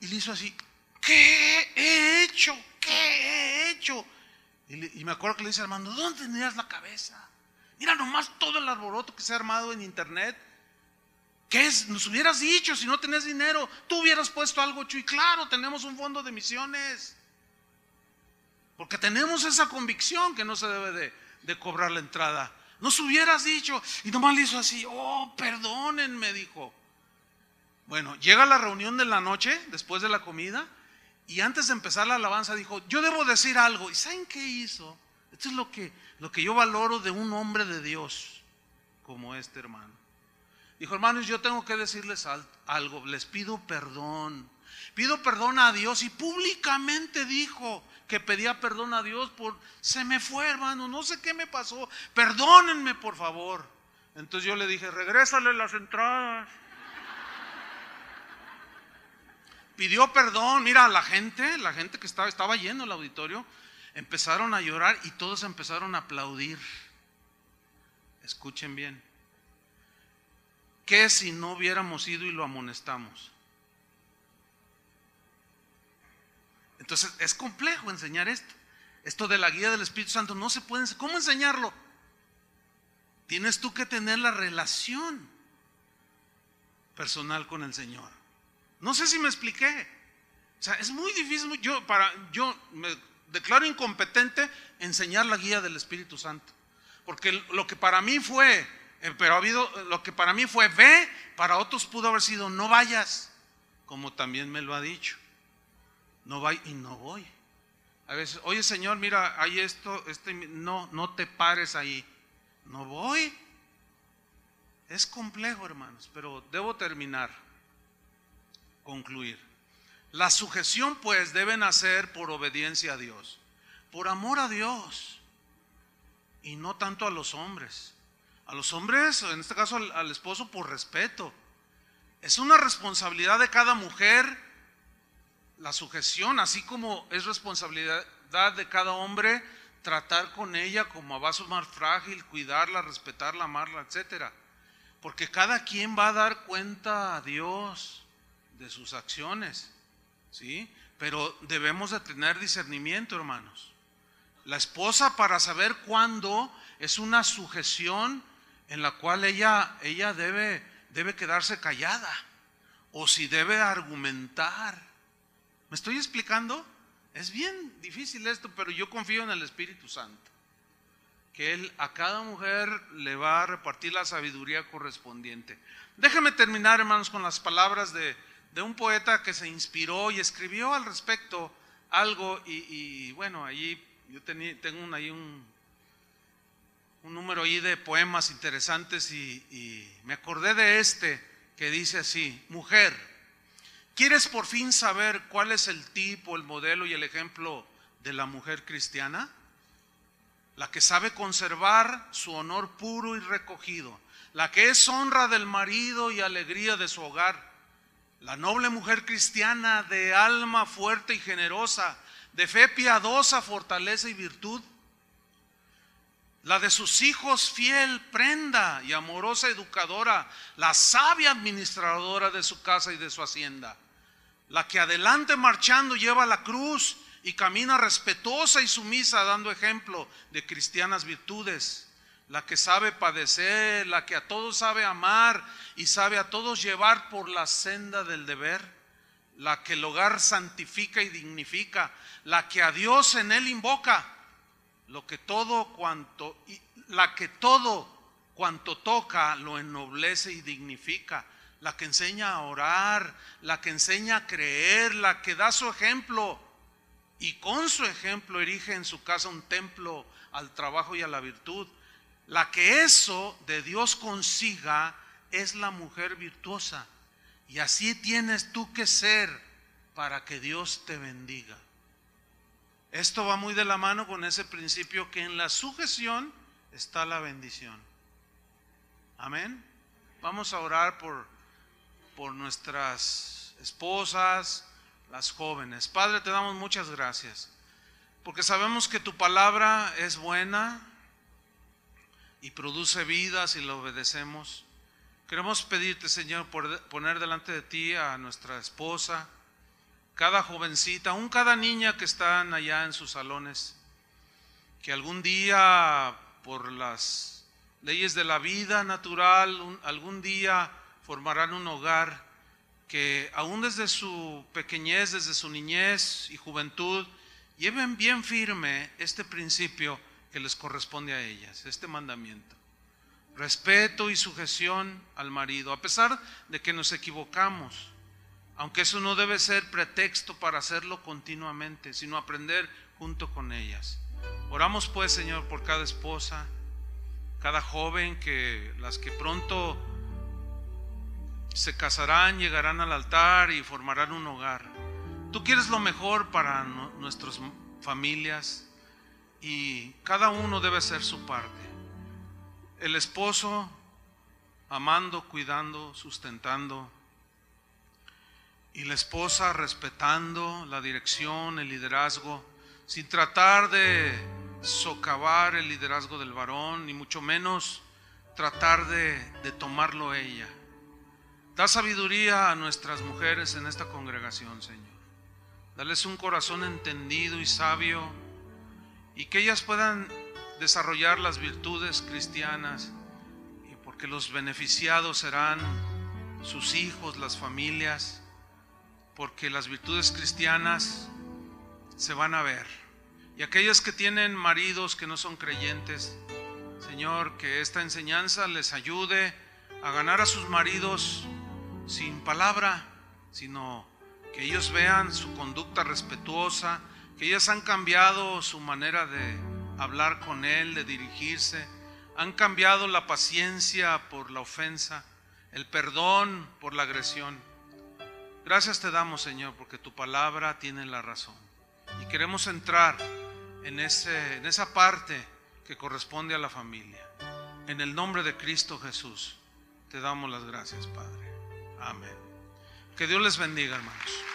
Y le hizo así, ¿qué he hecho? ¿Qué he hecho? Y, me acuerdo que le dice hermano, ¿dónde tenías la cabeza? Mira nomás todo el alboroto que se ha armado en internet ¿Qué es? Nos hubieras dicho, si no tenés dinero, tú hubieras puesto algo, Y Claro, tenemos un fondo de misiones. Porque tenemos esa convicción que no se debe de, cobrar la entrada. Nos hubieras dicho, y nomás le hizo así, oh, perdónenme, dijo. Bueno, llega la reunión de la noche, después de la comida, y antes de empezar la alabanza dijo, yo debo decir algo. ¿Y saben qué hizo? Esto es lo que, lo que yo valoro de un hombre de Dios como este hermano. Dijo, hermanos, yo tengo que decirles algo, les pido perdón. Pido perdón a Dios y públicamente dijo que pedía perdón a Dios por, se me fue hermano, no sé qué me pasó, perdónenme por favor. Entonces yo le dije, regrésale las entradas. Pidió perdón, mira, la gente, la gente que estaba, estaba al el auditorio, empezaron a llorar y todos empezaron a aplaudir. Escuchen bien si no hubiéramos ido y lo amonestamos? Entonces es complejo enseñar esto. Esto de la guía del Espíritu Santo no se puede ¿Cómo enseñarlo? Tienes tú que tener la relación personal con el Señor. No sé si me expliqué. O sea, es muy difícil. Yo, para, yo me declaro incompetente enseñar la guía del Espíritu Santo. Porque lo que para mí fue eh, pero ha habido eh, lo que para mí fue ve, para otros pudo haber sido no vayas, como también me lo ha dicho. No voy y no voy. A veces, oye Señor, mira, hay esto, este, no, no te pares ahí. No voy. Es complejo, hermanos, pero debo terminar, concluir. La sujeción, pues, deben hacer por obediencia a Dios, por amor a Dios y no tanto a los hombres a los hombres, en este caso al, esposo, por respeto. Es una responsabilidad de cada mujer la sujeción, así como es responsabilidad de cada hombre tratar con ella como a vaso más frágil, cuidarla, respetarla, amarla, etc. Porque cada quien va a dar cuenta a Dios de sus acciones, ¿sí? Pero debemos de tener discernimiento, hermanos. La esposa para saber cuándo es una sujeción en la cual ella, ella debe, debe quedarse callada o si debe argumentar. ¿Me estoy explicando? Es bien difícil esto, pero yo confío en el Espíritu Santo, que Él a cada mujer le va a repartir la sabiduría correspondiente. Déjame terminar, hermanos, con las palabras de, un poeta que se inspiró y escribió al respecto algo, y, bueno, allí yo tengo un, ahí un un número ahí de poemas interesantes y, me acordé de este que dice así, mujer, ¿quieres por fin saber cuál es el tipo, el modelo y el ejemplo de la mujer cristiana? La que sabe conservar su honor puro y recogido, la que es honra del marido y alegría de su hogar, la noble mujer cristiana de alma fuerte y generosa, de fe piadosa, fortaleza y virtud, la de sus hijos fiel prenda y amorosa educadora, la sabia administradora de su casa y de su hacienda, la que adelante marchando lleva la cruz y camina respetuosa y sumisa dando ejemplo de cristianas virtudes, la que sabe padecer, la que a todos sabe amar y sabe a todos llevar por la senda del deber la que el hogar santifica y dignifica, la que a Dios en él invoca, que todo cuanto, la que todo cuanto toca lo ennoblece y dignifica, la que enseña a orar, la que enseña a creer, la que da su ejemplo y con su ejemplo erige en su casa un templo al trabajo y a la virtud. La que eso de Dios consiga es la mujer virtuosa. Y así tienes tú que ser para que Dios te bendiga. Esto va muy de la mano con ese principio que en la sujeción está la bendición. Amén. Vamos a orar por, por nuestras esposas, las jóvenes. Padre, te damos muchas gracias, porque sabemos que tu palabra es buena y produce vida si la obedecemos. Queremos pedirte, Señor, por poner delante de ti a nuestra esposa, cada jovencita, aún cada niña que están allá en sus salones, que algún día por las leyes de la vida natural, algún día formarán un hogar que aún desde su pequeñez, desde su niñez y juventud, lleven bien firme este principio que les corresponde a ellas, este mandamiento. Respeto y sujeción al marido, a pesar de que nos equivocamos aunque eso no debe ser pretexto para hacerlo continuamente, sino aprender junto con ellas. Oramos pues, Señor, por cada esposa, cada joven que las que pronto se casarán, llegarán al altar y formarán un hogar. Tú quieres lo mejor para nuestras familias y cada uno debe hacer su parte. El esposo amando, cuidando, sustentando y la esposa respetando la dirección, el liderazgo, sin tratar de socavar el liderazgo del varón, ni mucho menos tratar de, tomarlo ella. Da sabiduría a nuestras mujeres en esta congregación, Señor. Dales un corazón entendido y sabio y que ellas puedan desarrollar las virtudes cristianas y porque los beneficiados serán sus hijos, las familias porque las virtudes cristianas se van a ver. Y aquellas que tienen maridos que no son creyentes, Señor, que esta enseñanza les ayude a ganar a sus maridos sin palabra, sino que ellos vean su conducta respetuosa, que ellas han cambiado su manera de hablar con Él, de dirigirse, han cambiado la paciencia por la ofensa, el perdón por la agresión. Gracias te damos, Señor, porque tu palabra tiene la razón. Y queremos entrar en, ese, en esa parte que corresponde a la familia. En el nombre de Cristo Jesús, te damos las gracias, Padre. Amén. Que Dios les bendiga, hermanos.